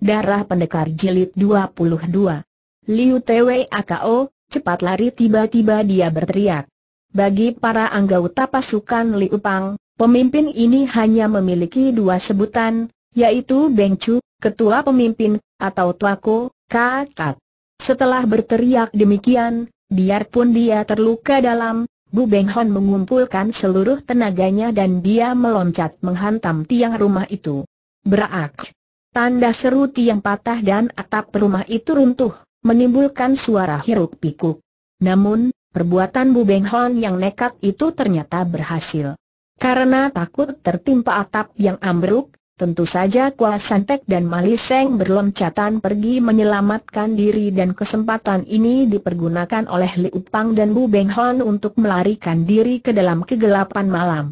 Darah Pendekar Jilid 22 Liu Tewei Ako, cepat lari tiba-tiba dia berteriak. Bagi para anggota pasukan Liu Pang, pemimpin ini hanya memiliki dua sebutan, yaitu Beng Chu, ketua pemimpin, atau Tuako, kakak. Setelah berteriak demikian, biarpun dia terluka dalam, Bu Beng Hon mengumpulkan seluruh tenaganya dan dia meloncat menghantam tiang rumah itu. Berak. Tanda seru tiang patah dan atap rumah itu runtuh, menimbulkan suara hiruk pikuk. Namun, perbuatan Bu Beng Hon yang nekat itu ternyata berhasil. Karena takut tertimpa atap yang ambruk, tentu saja Kua Santek dan Mali Seng berloncatan pergi menyelamatkan diri dan kesempatan ini dipergunakan oleh Liu Pang dan Bu Beng Hon untuk melarikan diri ke dalam kegelapan malam.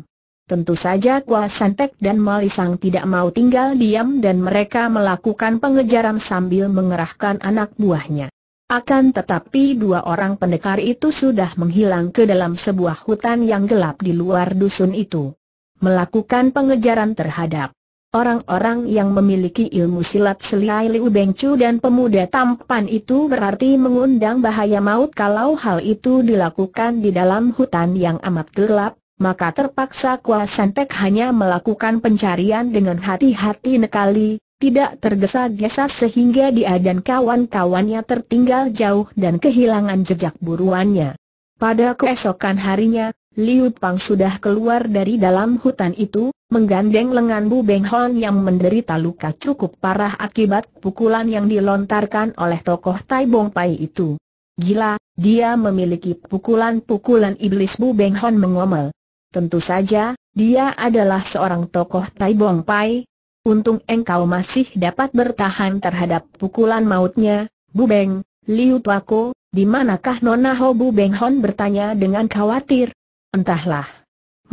Tentu saja Kua Santek dan Malisang tidak mau tinggal diam dan mereka melakukan pengejaran sambil mengerahkan anak buahnya. Akan tetapi dua orang pendekar itu sudah menghilang ke dalam sebuah hutan yang gelap di luar dusun itu. Melakukan pengejaran terhadap orang-orang yang memiliki ilmu silat seliai Liu Bengcu dan pemuda tampan itu berarti mengundang bahaya maut kalau hal itu dilakukan di dalam hutan yang amat gelap, maka terpaksa Kua Santek hanya melakukan pencarian dengan hati-hati nekali, tidak tergesa-gesa sehingga dia dan kawan-kawannya tertinggal jauh dan kehilangan jejak buruannya. Pada keesokan harinya, Liu Pang sudah keluar dari dalam hutan itu, menggandeng lengan Bu Beng Hon yang menderita luka cukup parah akibat pukulan yang dilontarkan oleh tokoh Tai Bong Pai itu. Gila, dia memiliki pukulan-pukulan iblis Bu Beng Hon mengomel. Tentu saja, dia adalah seorang tokoh Tai Bong Pai. Untung engkau masih dapat bertahan terhadap pukulan mautnya, Bu Beng, Liu Tuako, di manakah Nona Ho Bu Beng Hon bertanya dengan khawatir? Entahlah.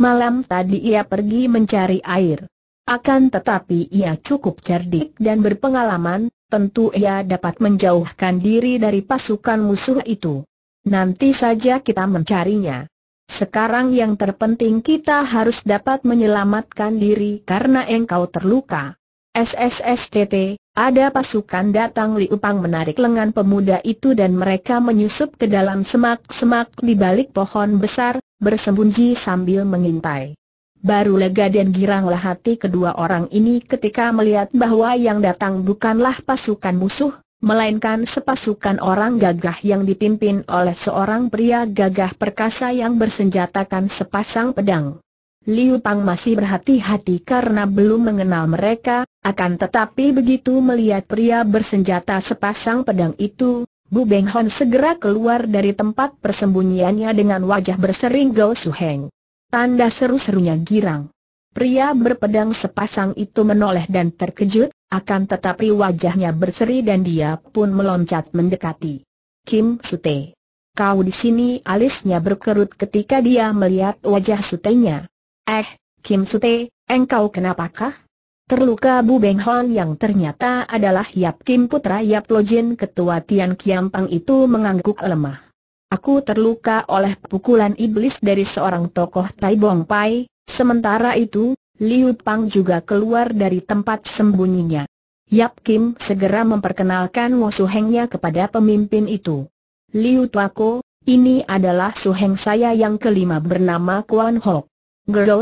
Malam tadi ia pergi mencari air. Akan tetapi ia cukup cerdik dan berpengalaman, tentu ia dapat menjauhkan diri dari pasukan musuh itu. Nanti saja kita mencarinya. Sekarang yang terpenting kita harus dapat menyelamatkan diri karena engkau terluka. SSSTT, ada pasukan datang liupang menarik lengan pemuda itu dan mereka menyusup ke dalam semak-semak di balik pohon besar, bersembunyi sambil mengintai. Baru lega dan giranglah hati kedua orang ini ketika melihat bahwa yang datang bukanlah pasukan musuh, melainkan sepasukan orang gagah yang dipimpin oleh seorang pria gagah perkasa yang bersenjatakan sepasang pedang. Liu Pang masih berhati-hati karena belum mengenal mereka, akan tetapi begitu melihat pria bersenjata sepasang pedang itu, Bu Beng Hon segera keluar dari tempat persembunyiannya dengan wajah bersering Gao Suheng. Tanda seru-serunya girang. Pria berpedang sepasang itu menoleh dan terkejut, akan tetapi wajahnya berseri dan dia pun meloncat mendekati. Kim Sute. Kau di sini alisnya berkerut ketika dia melihat wajah Sutenya. Eh, Kim Sute, engkau kenapakah? Terluka Bu Beng Hon yang ternyata adalah Yap Kim Putra Yap Lojin ketua Tian Kiam itu mengangguk lemah. Aku terluka oleh pukulan iblis dari seorang tokoh Tai Bong Pai, sementara itu, Liu Pang juga keluar dari tempat sembunyinya. Yap Kim segera memperkenalkan Wo hengnya kepada pemimpin itu. Liu Tuako, ini adalah heng saya yang kelima bernama Kuan Hok.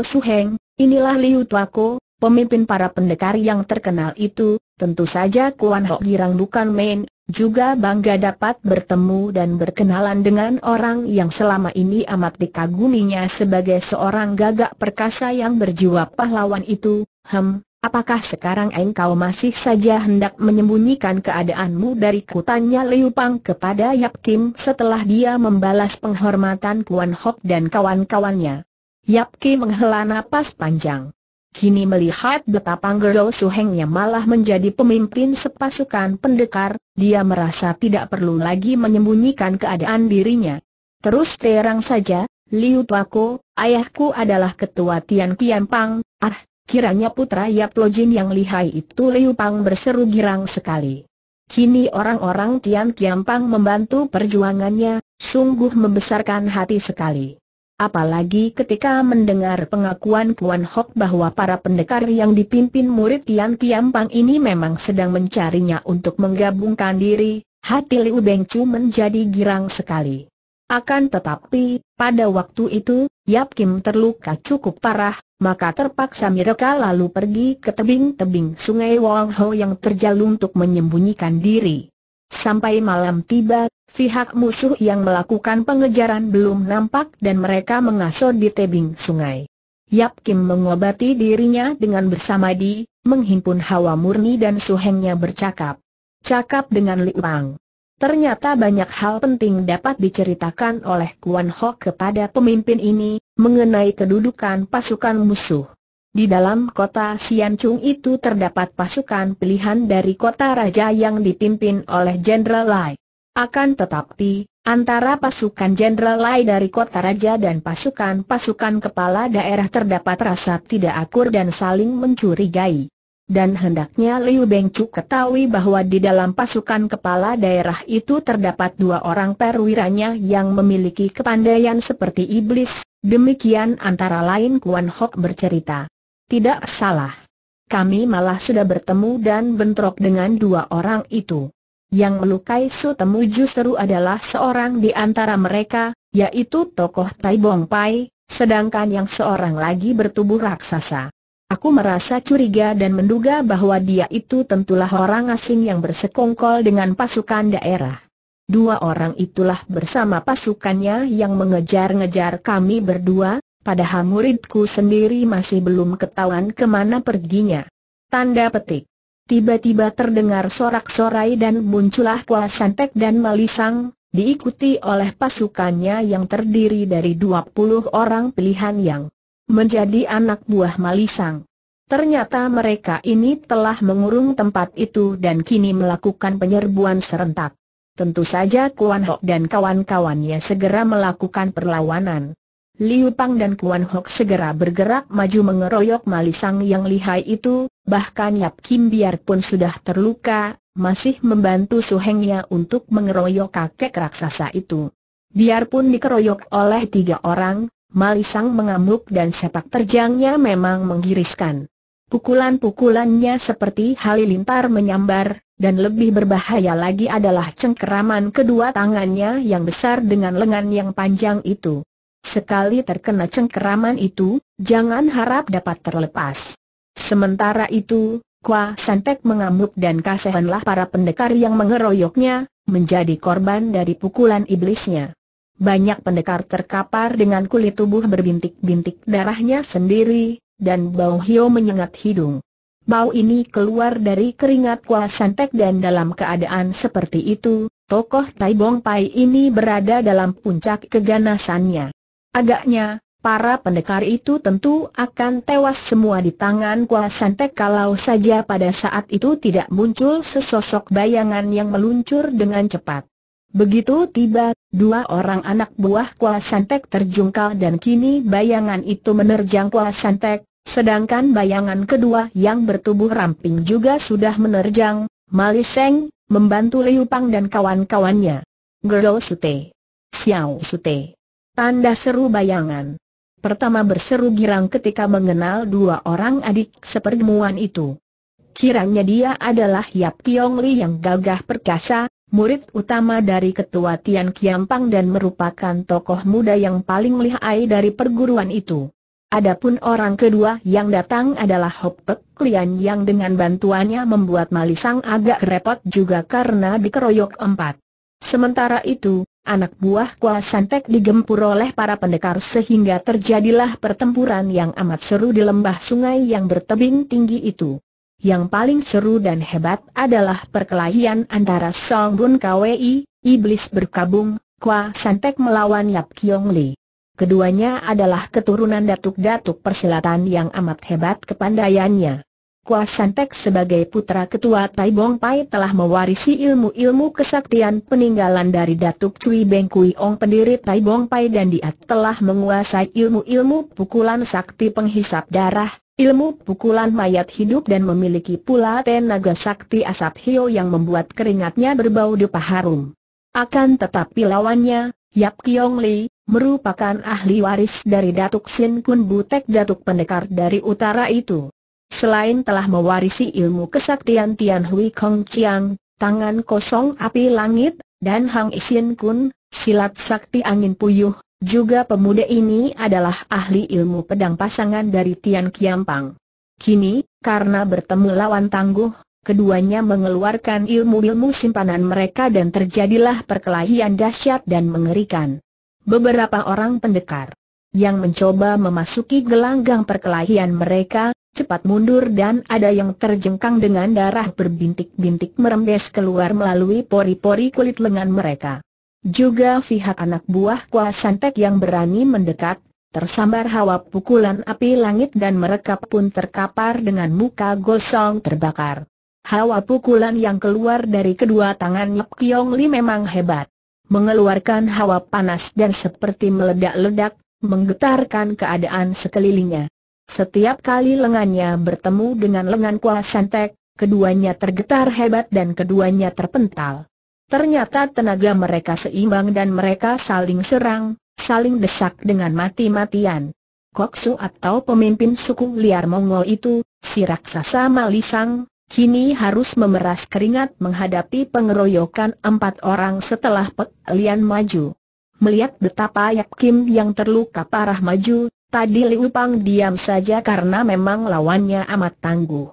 Su heng, inilah Liu Tuako, pemimpin para pendekar yang terkenal itu, tentu saja Kuan Hok Girang bukan main, juga bangga dapat bertemu dan berkenalan dengan orang yang selama ini amat dikaguminya sebagai seorang gagak perkasa yang berjiwa pahlawan itu, hem, apakah sekarang engkau masih saja hendak menyembunyikan keadaanmu dari kutanya Liu Pang kepada Yap Kim setelah dia membalas penghormatan Kuan Hok dan kawan-kawannya? Yap Kim menghela napas panjang kini melihat betapa Su Suhengnya malah menjadi pemimpin sepasukan pendekar, dia merasa tidak perlu lagi menyembunyikan keadaan dirinya. Terus terang saja, Liu Tuako, ayahku adalah ketua Tian Kian Pang, ah, kiranya putra Yap Lojin yang lihai itu Liu Pang berseru girang sekali. Kini orang-orang Tian Kian Pang membantu perjuangannya, sungguh membesarkan hati sekali. Apalagi ketika mendengar pengakuan Kuan Hok bahwa para pendekar yang dipimpin murid Tian Tiampang ini memang sedang mencarinya untuk menggabungkan diri, hati Liu Beng menjadi girang sekali. Akan tetapi, pada waktu itu, Yap Kim terluka cukup parah, maka terpaksa mereka lalu pergi ke tebing-tebing sungai Wang Ho yang terjal untuk menyembunyikan diri. Sampai malam tiba, pihak musuh yang melakukan pengejaran belum nampak dan mereka mengaso di tebing sungai. Yap Kim mengobati dirinya dengan bersamadi, menghimpun hawa murni dan suhengnya bercakap. Cakap dengan Li Wang. Ternyata banyak hal penting dapat diceritakan oleh Kuan Ho kepada pemimpin ini, mengenai kedudukan pasukan musuh. Di dalam kota Siancung itu terdapat pasukan pilihan dari kota raja yang dipimpin oleh Jenderal Lai. Akan tetapi, antara pasukan Jenderal Lai dari kota raja dan pasukan-pasukan kepala daerah terdapat rasa tidak akur dan saling mencurigai. Dan hendaknya Liu Bengcu ketahui bahwa di dalam pasukan kepala daerah itu terdapat dua orang perwiranya yang memiliki kepandaian seperti iblis, demikian antara lain Kuan Hok bercerita. Tidak salah. Kami malah sudah bertemu dan bentrok dengan dua orang itu. Yang melukai Su Sutemu justru adalah seorang di antara mereka, yaitu tokoh Tai Bong Pai, sedangkan yang seorang lagi bertubuh raksasa. Aku merasa curiga dan menduga bahwa dia itu tentulah orang asing yang bersekongkol dengan pasukan daerah. Dua orang itulah bersama pasukannya yang mengejar-ngejar kami berdua, padahal muridku sendiri masih belum ketahuan kemana perginya. Tanda petik. Tiba-tiba terdengar sorak-sorai dan muncullah kuah Santek dan Malisang, diikuti oleh pasukannya yang terdiri dari 20 orang pilihan yang menjadi anak buah Malisang. Ternyata mereka ini telah mengurung tempat itu dan kini melakukan penyerbuan serentak. Tentu saja Kuan Hok dan kawan-kawannya segera melakukan perlawanan. Liu Pang dan Kuan Hok segera bergerak maju mengeroyok Malisang yang lihai itu, bahkan Yap Kim biarpun sudah terluka, masih membantu suhengnya untuk mengeroyok kakek raksasa itu. Biarpun dikeroyok oleh tiga orang, Malisang mengamuk dan sepak terjangnya memang menggiriskan. Pukulan-pukulannya seperti halilintar menyambar, dan lebih berbahaya lagi adalah cengkeraman kedua tangannya yang besar dengan lengan yang panjang itu. Sekali terkena cengkeraman itu, jangan harap dapat terlepas. Sementara itu, Kwa Santek mengamuk dan kasihanlah para pendekar yang mengeroyoknya, menjadi korban dari pukulan iblisnya. Banyak pendekar terkapar dengan kulit tubuh berbintik-bintik darahnya sendiri, dan bau hio menyengat hidung. Bau ini keluar dari keringat Kwa Santek dan dalam keadaan seperti itu, tokoh Tai Bong Pai ini berada dalam puncak keganasannya. Agaknya, para pendekar itu tentu akan tewas semua di tangan Kuah Santek kalau saja pada saat itu tidak muncul sesosok bayangan yang meluncur dengan cepat. Begitu tiba, dua orang anak buah Kuah Santek terjungkal dan kini bayangan itu menerjang Kuah Santek, sedangkan bayangan kedua yang bertubuh ramping juga sudah menerjang, Maliseng, membantu Liu Pang dan kawan-kawannya. Gerol Sute. Xiao Sute. Tanda seru bayangan. Pertama berseru girang ketika mengenal dua orang adik sepertemuan itu. Kiranya dia adalah Yap Tiong Li yang gagah perkasa, murid utama dari ketua Tian Kiampang dan merupakan tokoh muda yang paling lihai dari perguruan itu. Adapun orang kedua yang datang adalah Hop Pek Lian yang dengan bantuannya membuat Malisang agak repot juga karena dikeroyok empat. Sementara itu, anak buah Kua Santek digempur oleh para pendekar sehingga terjadilah pertempuran yang amat seru di lembah sungai yang bertebing tinggi itu. Yang paling seru dan hebat adalah perkelahian antara Song Bun Kwei, Iblis berkabung, Kua Santek melawan Yap Kiong Li. Keduanya adalah keturunan datuk-datuk persilatan yang amat hebat kepandaiannya. Kua Santek sebagai putra ketua Tai Bong Pai telah mewarisi ilmu-ilmu kesaktian peninggalan dari Datuk Cui Beng Kui Ong pendiri Tai Bong Pai dan dia telah menguasai ilmu-ilmu pukulan sakti penghisap darah, ilmu pukulan mayat hidup dan memiliki pula tenaga sakti asap hio yang membuat keringatnya berbau dupa harum. Akan tetapi lawannya, Yap Kiong Li, merupakan ahli waris dari Datuk Sin Kun Butek Datuk Pendekar dari utara itu. Selain telah mewarisi ilmu kesaktian Tian Hui Kong Chiang, tangan kosong api langit, dan Hang Isin Kun, silat sakti angin puyuh, juga pemuda ini adalah ahli ilmu pedang pasangan dari Tian Pang. Kini, karena bertemu lawan tangguh, keduanya mengeluarkan ilmu-ilmu simpanan mereka dan terjadilah perkelahian dahsyat dan mengerikan. Beberapa orang pendekar yang mencoba memasuki gelanggang perkelahian mereka, cepat mundur dan ada yang terjengkang dengan darah berbintik-bintik merembes keluar melalui pori-pori kulit lengan mereka. Juga pihak anak buah Kuasantek yang berani mendekat, tersambar hawa pukulan api langit dan mereka pun terkapar dengan muka gosong terbakar. Hawa pukulan yang keluar dari kedua tangan Yap Kiong Li memang hebat. Mengeluarkan hawa panas dan seperti meledak-ledak, menggetarkan keadaan sekelilingnya. Setiap kali lengannya bertemu dengan lengan Kua Santek, keduanya tergetar hebat dan keduanya terpental. Ternyata tenaga mereka seimbang dan mereka saling serang, saling desak dengan mati-matian. Koksu atau pemimpin suku liar Mongol itu, si raksasa Malisang, kini harus memeras keringat menghadapi pengeroyokan empat orang setelah Pek maju. Melihat betapa Yap Kim yang terluka parah maju, Tadi Liu Pang diam saja karena memang lawannya amat tangguh.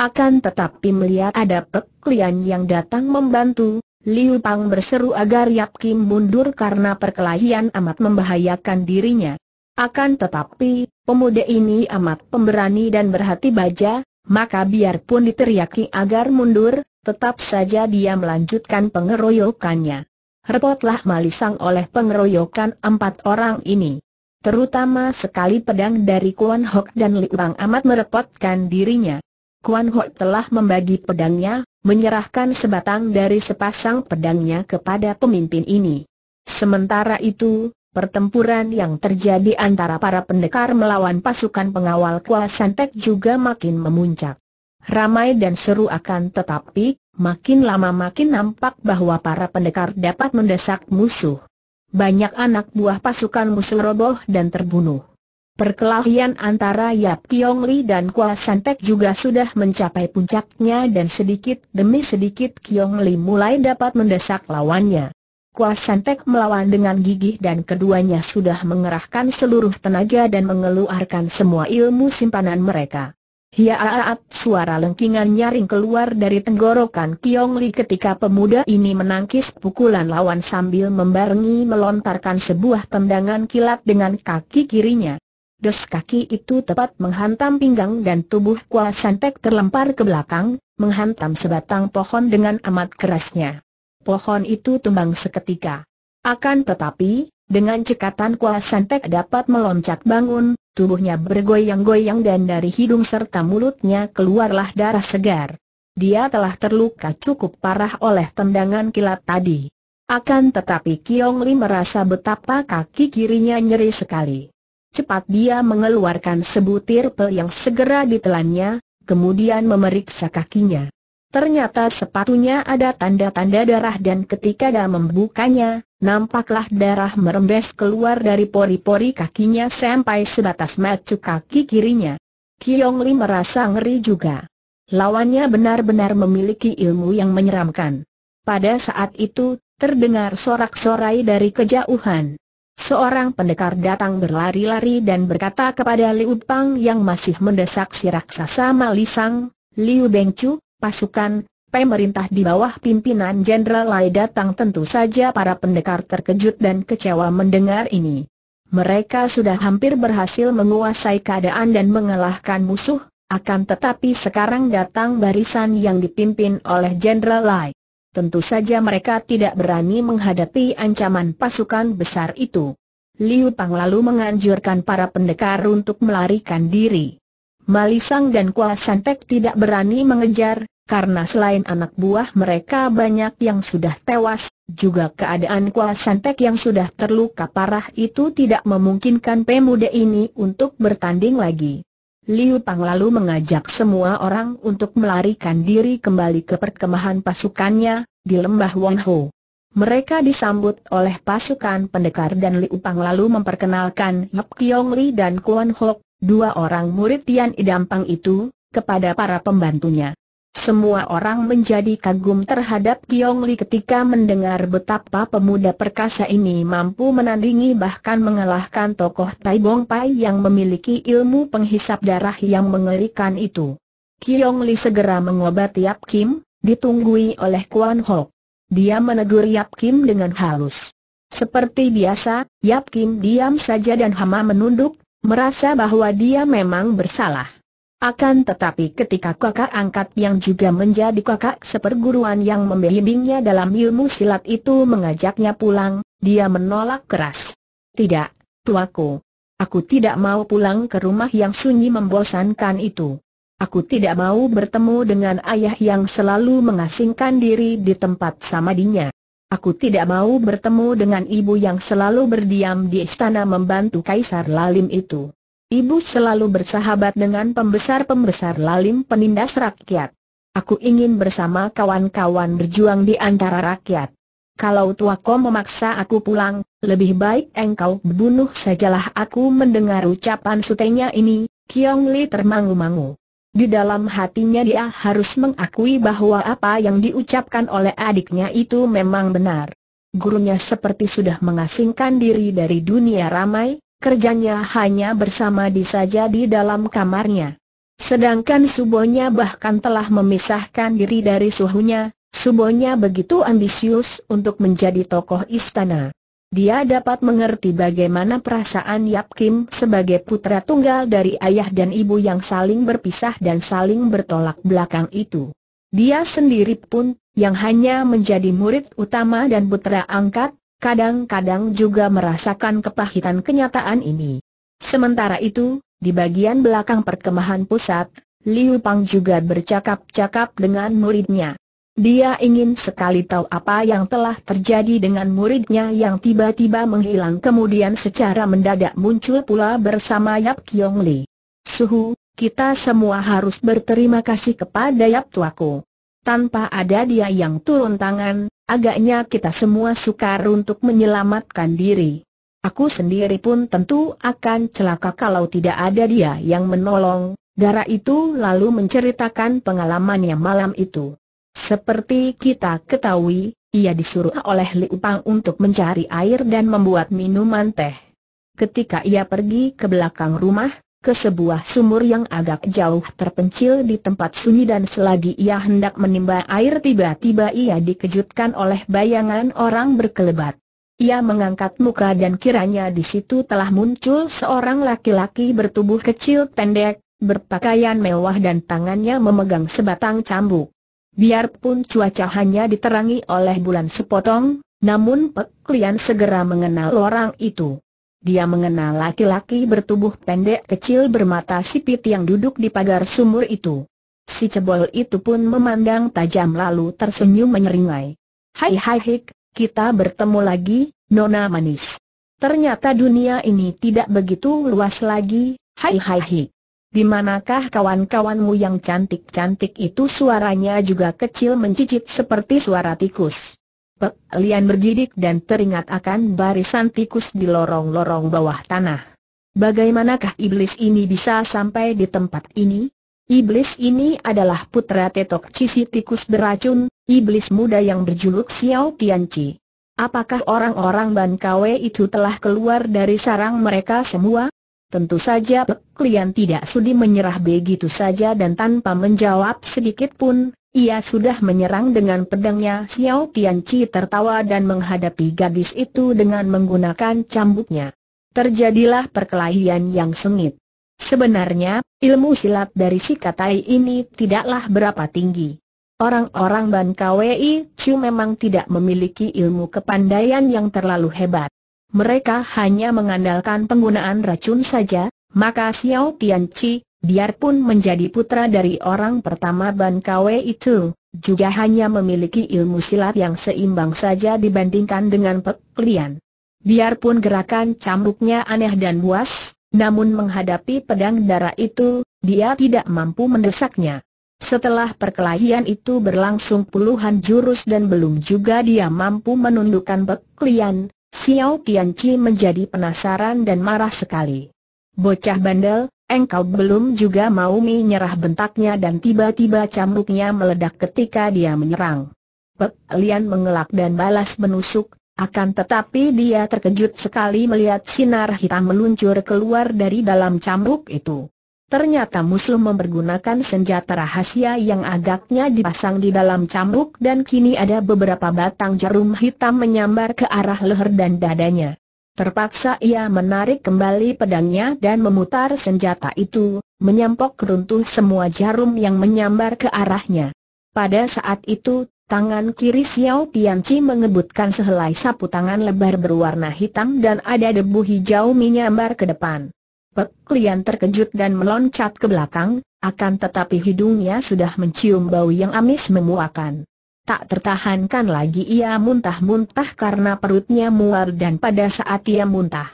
Akan tetapi melihat ada peklian yang datang membantu, Liu Pang berseru agar Yap Kim mundur karena perkelahian amat membahayakan dirinya. Akan tetapi, pemuda ini amat pemberani dan berhati baja, maka biarpun diteriaki agar mundur, tetap saja dia melanjutkan pengeroyokannya. Repotlah malisang oleh pengeroyokan empat orang ini. Terutama sekali pedang dari Kuan Hok dan Li Wang amat merepotkan dirinya. Kuan Hok telah membagi pedangnya, menyerahkan sebatang dari sepasang pedangnya kepada pemimpin ini. Sementara itu, pertempuran yang terjadi antara para pendekar melawan pasukan pengawal Santek juga makin memuncak. Ramai dan seru akan tetapi, makin lama makin nampak bahwa para pendekar dapat mendesak musuh banyak anak buah pasukan musuh roboh dan terbunuh. Perkelahian antara Yap Tiong Li dan Kua San Pek juga sudah mencapai puncaknya dan sedikit demi sedikit Kiong Li mulai dapat mendesak lawannya. Kua San Pek melawan dengan gigih dan keduanya sudah mengerahkan seluruh tenaga dan mengeluarkan semua ilmu simpanan mereka. Hiaaat suara lengkingan nyaring keluar dari tenggorokan Kiong Li ketika pemuda ini menangkis pukulan lawan sambil membarengi melontarkan sebuah tendangan kilat dengan kaki kirinya. Des kaki itu tepat menghantam pinggang dan tubuh Kua Santek terlempar ke belakang, menghantam sebatang pohon dengan amat kerasnya. Pohon itu tumbang seketika. Akan tetapi, dengan cekatan Kua Santek dapat meloncat bangun, Tubuhnya bergoyang-goyang dan dari hidung serta mulutnya keluarlah darah segar. Dia telah terluka cukup parah oleh tendangan kilat tadi. Akan tetapi Kiong Li merasa betapa kaki kirinya nyeri sekali. Cepat dia mengeluarkan sebutir pel yang segera ditelannya, kemudian memeriksa kakinya. Ternyata sepatunya ada tanda-tanda darah dan ketika dia membukanya, Nampaklah darah merembes keluar dari pori-pori kakinya sampai sebatas macu kaki kirinya. Kiong Li merasa ngeri juga. Lawannya benar-benar memiliki ilmu yang menyeramkan. Pada saat itu, terdengar sorak-sorai dari kejauhan. Seorang pendekar datang berlari-lari dan berkata kepada Liu Pang yang masih mendesak si raksasa Malisang, Liu Bengcu, pasukan, pemerintah di bawah pimpinan Jenderal Lai datang tentu saja para pendekar terkejut dan kecewa mendengar ini. Mereka sudah hampir berhasil menguasai keadaan dan mengalahkan musuh, akan tetapi sekarang datang barisan yang dipimpin oleh Jenderal Lai. Tentu saja mereka tidak berani menghadapi ancaman pasukan besar itu. Liu Pang lalu menganjurkan para pendekar untuk melarikan diri. Malisang dan Kuasantek tidak berani mengejar, karena selain anak buah mereka banyak yang sudah tewas, juga keadaan Kuasantek yang sudah terluka parah itu tidak memungkinkan pemuda ini untuk bertanding lagi. Liu Pang lalu mengajak semua orang untuk melarikan diri kembali ke perkemahan pasukannya, di lembah Wanho. Mereka disambut oleh pasukan pendekar dan Liu Pang lalu memperkenalkan Yap Kiong Li dan Kuan Hok, dua orang murid Tian Idampang itu, kepada para pembantunya. Semua orang menjadi kagum terhadap Kiong Li ketika mendengar betapa pemuda perkasa ini mampu menandingi bahkan mengalahkan tokoh Tai Bong Pai yang memiliki ilmu penghisap darah yang mengerikan itu. Kiong Li segera mengobati Yap Kim, ditunggui oleh Kuan Ho. Dia menegur Yap Kim dengan halus. Seperti biasa, Yap Kim diam saja dan Hama menunduk, merasa bahwa dia memang bersalah. Akan tetapi ketika kakak angkat yang juga menjadi kakak seperguruan yang membimbingnya dalam ilmu silat itu mengajaknya pulang, dia menolak keras. Tidak, tuaku. Aku tidak mau pulang ke rumah yang sunyi membosankan itu. Aku tidak mau bertemu dengan ayah yang selalu mengasingkan diri di tempat samadinya. Aku tidak mau bertemu dengan ibu yang selalu berdiam di istana membantu Kaisar Lalim itu. Ibu selalu bersahabat dengan pembesar-pembesar lalim penindas rakyat. Aku ingin bersama kawan-kawan berjuang di antara rakyat. Kalau tuaku memaksa aku pulang, lebih baik engkau bunuh sajalah aku mendengar ucapan sutenya ini, Kiong Li termangu-mangu. Di dalam hatinya dia harus mengakui bahwa apa yang diucapkan oleh adiknya itu memang benar. Gurunya seperti sudah mengasingkan diri dari dunia ramai, Kerjanya hanya bersama di saja di dalam kamarnya. Sedangkan Subonya bahkan telah memisahkan diri dari suhunya, Subonya begitu ambisius untuk menjadi tokoh istana. Dia dapat mengerti bagaimana perasaan Yap Kim sebagai putra tunggal dari ayah dan ibu yang saling berpisah dan saling bertolak belakang itu. Dia sendiri pun, yang hanya menjadi murid utama dan putra angkat, kadang-kadang juga merasakan kepahitan kenyataan ini. Sementara itu, di bagian belakang perkemahan pusat, Liu Pang juga bercakap-cakap dengan muridnya. Dia ingin sekali tahu apa yang telah terjadi dengan muridnya yang tiba-tiba menghilang kemudian secara mendadak muncul pula bersama Yap Kiong Li. Suhu, kita semua harus berterima kasih kepada Yap Tuaku. Tanpa ada dia yang turun tangan, agaknya kita semua sukar untuk menyelamatkan diri. Aku sendiri pun tentu akan celaka kalau tidak ada dia yang menolong. Dara itu lalu menceritakan pengalamannya malam itu. Seperti kita ketahui, ia disuruh oleh Liu Pang untuk mencari air dan membuat minuman teh. Ketika ia pergi ke belakang rumah, ke sebuah sumur yang agak jauh terpencil di tempat sunyi dan selagi ia hendak menimba air tiba-tiba ia dikejutkan oleh bayangan orang berkelebat. Ia mengangkat muka dan kiranya di situ telah muncul seorang laki-laki bertubuh kecil pendek, berpakaian mewah dan tangannya memegang sebatang cambuk. Biarpun cuaca hanya diterangi oleh bulan sepotong, namun Pek Lian segera mengenal orang itu. Dia mengenal laki-laki bertubuh pendek kecil bermata sipit yang duduk di pagar sumur itu. Si cebol itu pun memandang tajam lalu tersenyum menyeringai. Hai hai hik, kita bertemu lagi, Nona Manis. Ternyata dunia ini tidak begitu luas lagi, hai hai hik. Dimanakah kawan-kawanmu yang cantik-cantik itu suaranya juga kecil mencicit seperti suara tikus. Lian bergidik dan teringat akan barisan tikus di lorong-lorong bawah tanah. Bagaimanakah iblis ini bisa sampai di tempat ini? Iblis ini adalah putra tetok cici tikus beracun, iblis muda yang berjuluk Xiao Tianci. Apakah orang-orang Ban Kwe itu telah keluar dari sarang mereka semua? Tentu saja Pek Lian tidak sudi menyerah begitu saja dan tanpa menjawab sedikit pun, ia sudah menyerang dengan pedangnya Xiao Tianci tertawa dan menghadapi gadis itu dengan menggunakan cambuknya. Terjadilah perkelahian yang sengit. Sebenarnya, ilmu silat dari si Katai ini tidaklah berapa tinggi. Orang-orang Ban Kwei Chu memang tidak memiliki ilmu kepandaian yang terlalu hebat. Mereka hanya mengandalkan penggunaan racun saja, maka Xiao Tianci, biarpun menjadi putra dari orang pertama Ban Kwe itu, juga hanya memiliki ilmu silat yang seimbang saja dibandingkan dengan Pek Lian. Biarpun gerakan cambuknya aneh dan buas, namun menghadapi pedang darah itu, dia tidak mampu mendesaknya. Setelah perkelahian itu berlangsung puluhan jurus dan belum juga dia mampu menundukkan Pek Lian, Xiao Qianqi menjadi penasaran dan marah sekali. Bocah bandel, Engkau belum juga mau menyerah bentaknya dan tiba-tiba cambuknya meledak ketika dia menyerang. Pek Lian mengelak dan balas menusuk, akan tetapi dia terkejut sekali melihat sinar hitam meluncur keluar dari dalam cambuk itu. Ternyata musuh mempergunakan senjata rahasia yang agaknya dipasang di dalam cambuk dan kini ada beberapa batang jarum hitam menyambar ke arah leher dan dadanya. Terpaksa ia menarik kembali pedangnya dan memutar senjata itu, menyampok keruntuh semua jarum yang menyambar ke arahnya. Pada saat itu, tangan kiri Xiao Tianci mengebutkan sehelai sapu tangan lebar berwarna hitam dan ada debu hijau menyambar ke depan. Pek Lian terkejut dan meloncat ke belakang, akan tetapi hidungnya sudah mencium bau yang amis memuakan. Tak tertahankan lagi ia muntah-muntah karena perutnya mual dan pada saat ia muntah.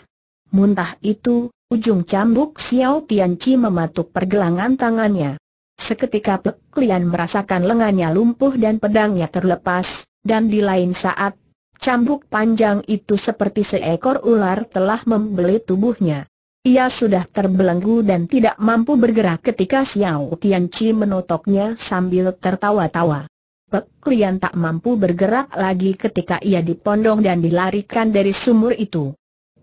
Muntah itu, ujung cambuk Xiao Tianqi mematuk pergelangan tangannya. Seketika Pek Lian merasakan lengannya lumpuh dan pedangnya terlepas, dan di lain saat, cambuk panjang itu seperti seekor ular telah membelit tubuhnya. Ia sudah terbelenggu dan tidak mampu bergerak ketika Xiao Tianqi menotoknya sambil tertawa-tawa. Pek Klian tak mampu bergerak lagi ketika ia dipondong dan dilarikan dari sumur itu.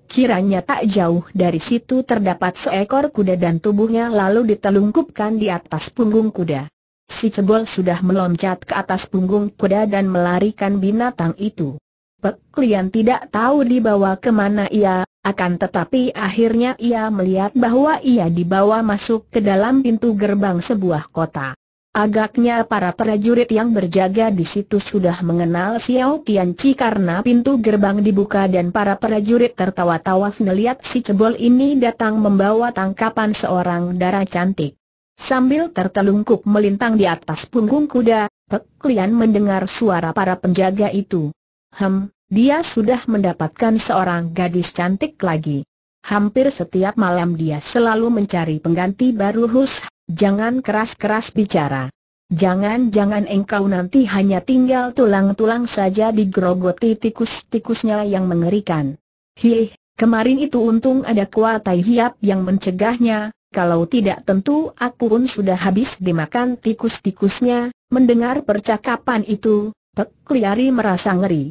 Kiranya tak jauh dari situ terdapat seekor kuda dan tubuhnya lalu ditelungkupkan di atas punggung kuda. Si cebol sudah meloncat ke atas punggung kuda dan melarikan binatang itu. Pek Klian tidak tahu dibawa kemana ia, akan tetapi akhirnya ia melihat bahwa ia dibawa masuk ke dalam pintu gerbang sebuah kota. Agaknya para prajurit yang berjaga di situ sudah mengenal Xiao Tianci karena pintu gerbang dibuka dan para prajurit tertawa-tawa melihat si cebol ini datang membawa tangkapan seorang darah cantik. Sambil tertelungkup melintang di atas punggung kuda, Pek Lian mendengar suara para penjaga itu. Hem, dia sudah mendapatkan seorang gadis cantik lagi. Hampir setiap malam dia selalu mencari pengganti baru Hus Jangan keras-keras bicara. Jangan-jangan engkau nanti hanya tinggal tulang-tulang saja di grogoti tikus-tikusnya yang mengerikan. Hih, kemarin itu untung ada kuatai hiap yang mencegahnya, kalau tidak tentu aku pun sudah habis dimakan tikus-tikusnya, mendengar percakapan itu, Pek merasa ngeri.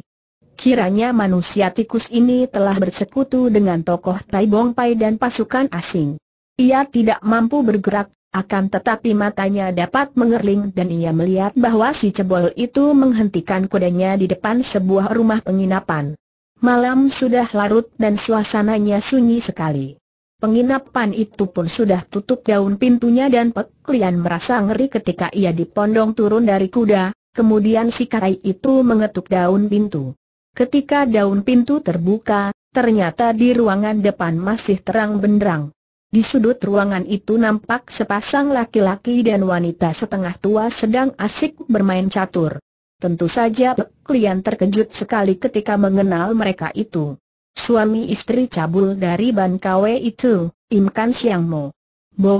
Kiranya manusia tikus ini telah bersekutu dengan tokoh Tai Bong Pai dan pasukan asing. Ia tidak mampu bergerak, akan tetapi matanya dapat mengerling dan ia melihat bahwa si cebol itu menghentikan kudanya di depan sebuah rumah penginapan. Malam sudah larut dan suasananya sunyi sekali. Penginapan itu pun sudah tutup daun pintunya dan peklian merasa ngeri ketika ia dipondong turun dari kuda, kemudian si karai itu mengetuk daun pintu. Ketika daun pintu terbuka, ternyata di ruangan depan masih terang benderang. Di sudut ruangan itu nampak sepasang laki-laki dan wanita setengah tua sedang asik bermain catur. Tentu saja klien terkejut sekali ketika mengenal mereka itu. Suami istri cabul dari Ban Kwe itu, Im Kan Siang Mo. Bo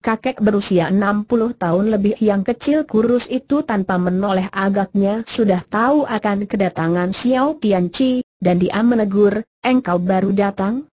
kakek berusia 60 tahun lebih yang kecil kurus itu tanpa menoleh agaknya sudah tahu akan kedatangan Xiao Chi, dan dia menegur, engkau baru datang?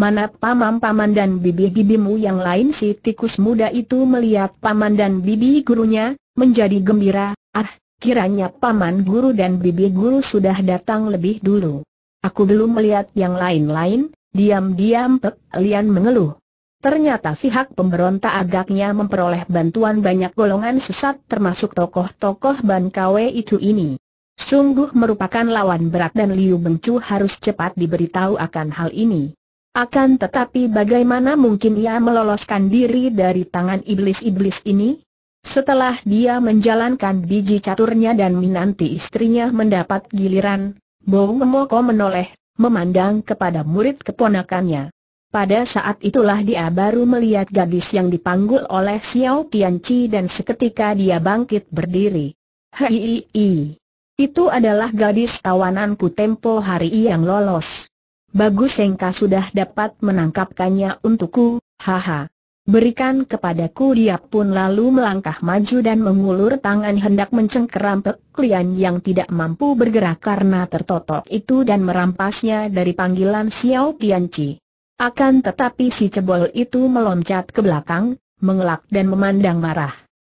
Mana paman-paman dan bibi-bibimu yang lain si tikus muda itu melihat paman dan bibi gurunya, menjadi gembira, ah, kiranya paman guru dan bibi guru sudah datang lebih dulu. Aku belum melihat yang lain-lain, diam-diam Pek Lian mengeluh. Ternyata pihak pemberontak agaknya memperoleh bantuan banyak golongan sesat termasuk tokoh-tokoh Ban Kwe itu ini. Sungguh merupakan lawan berat dan Liu Bengcu harus cepat diberitahu akan hal ini. Akan tetapi bagaimana mungkin ia meloloskan diri dari tangan iblis-iblis ini? Setelah dia menjalankan biji caturnya dan menanti istrinya mendapat giliran, Bong Moko menoleh, memandang kepada murid keponakannya. Pada saat itulah dia baru melihat gadis yang dipanggul oleh Xiao Tianci dan seketika dia bangkit berdiri. Hei, itu adalah gadis tawananku tempo hari yang lolos. Bagus engkau sudah dapat menangkapkannya untukku, haha. Berikan kepadaku dia pun lalu melangkah maju dan mengulur tangan hendak mencengkeram peklian yang tidak mampu bergerak karena tertotok itu dan merampasnya dari panggilan Xiao Tianci. Akan tetapi si cebol itu meloncat ke belakang, mengelak dan memandang marah.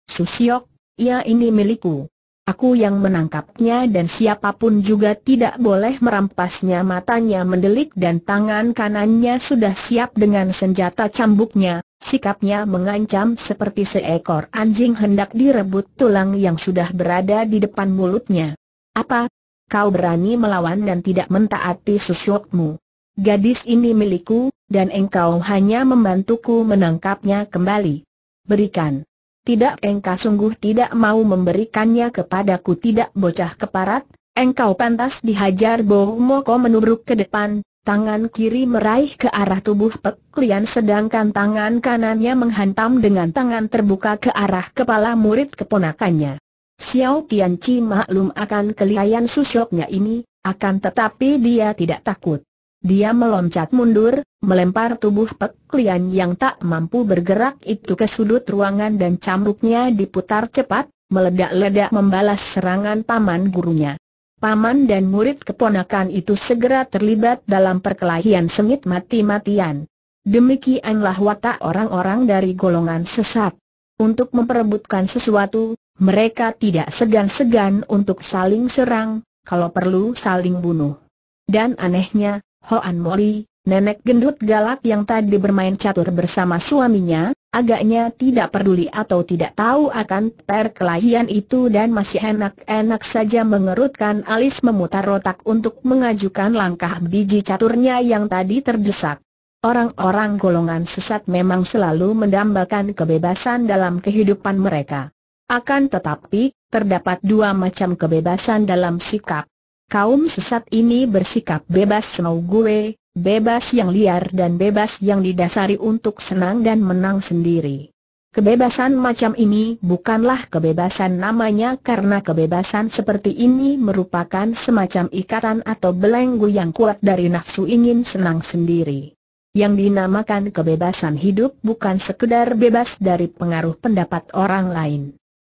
Susiok, ya ini milikku aku yang menangkapnya dan siapapun juga tidak boleh merampasnya matanya mendelik dan tangan kanannya sudah siap dengan senjata cambuknya, sikapnya mengancam seperti seekor anjing hendak direbut tulang yang sudah berada di depan mulutnya. Apa? Kau berani melawan dan tidak mentaati susukmu? Gadis ini milikku, dan engkau hanya membantuku menangkapnya kembali. Berikan tidak engkau sungguh tidak mau memberikannya kepadaku tidak bocah keparat, engkau pantas dihajar Bo Moko menubruk ke depan, tangan kiri meraih ke arah tubuh Pek sedangkan tangan kanannya menghantam dengan tangan terbuka ke arah kepala murid keponakannya. Xiao Tianci maklum akan kelihayan susuknya ini, akan tetapi dia tidak takut. Dia meloncat mundur, melempar tubuh peklian yang tak mampu bergerak itu ke sudut ruangan dan cambuknya diputar cepat, meledak-ledak membalas serangan paman gurunya. Paman dan murid keponakan itu segera terlibat dalam perkelahian sengit mati-matian. Demikianlah watak orang-orang dari golongan sesat. Untuk memperebutkan sesuatu, mereka tidak segan-segan untuk saling serang, kalau perlu saling bunuh. Dan anehnya, Hoan Mori, nenek gendut galak yang tadi bermain catur bersama suaminya, agaknya tidak peduli atau tidak tahu akan perkelahian itu dan masih enak-enak saja mengerutkan alis memutar otak untuk mengajukan langkah biji caturnya yang tadi terdesak. Orang-orang golongan sesat memang selalu mendambakan kebebasan dalam kehidupan mereka. Akan tetapi, terdapat dua macam kebebasan dalam sikap. Kaum sesat ini bersikap bebas senau gue, bebas yang liar dan bebas yang didasari untuk senang dan menang sendiri. Kebebasan macam ini bukanlah kebebasan namanya karena kebebasan seperti ini merupakan semacam ikatan atau belenggu yang kuat dari nafsu ingin senang sendiri. Yang dinamakan kebebasan hidup bukan sekedar bebas dari pengaruh pendapat orang lain.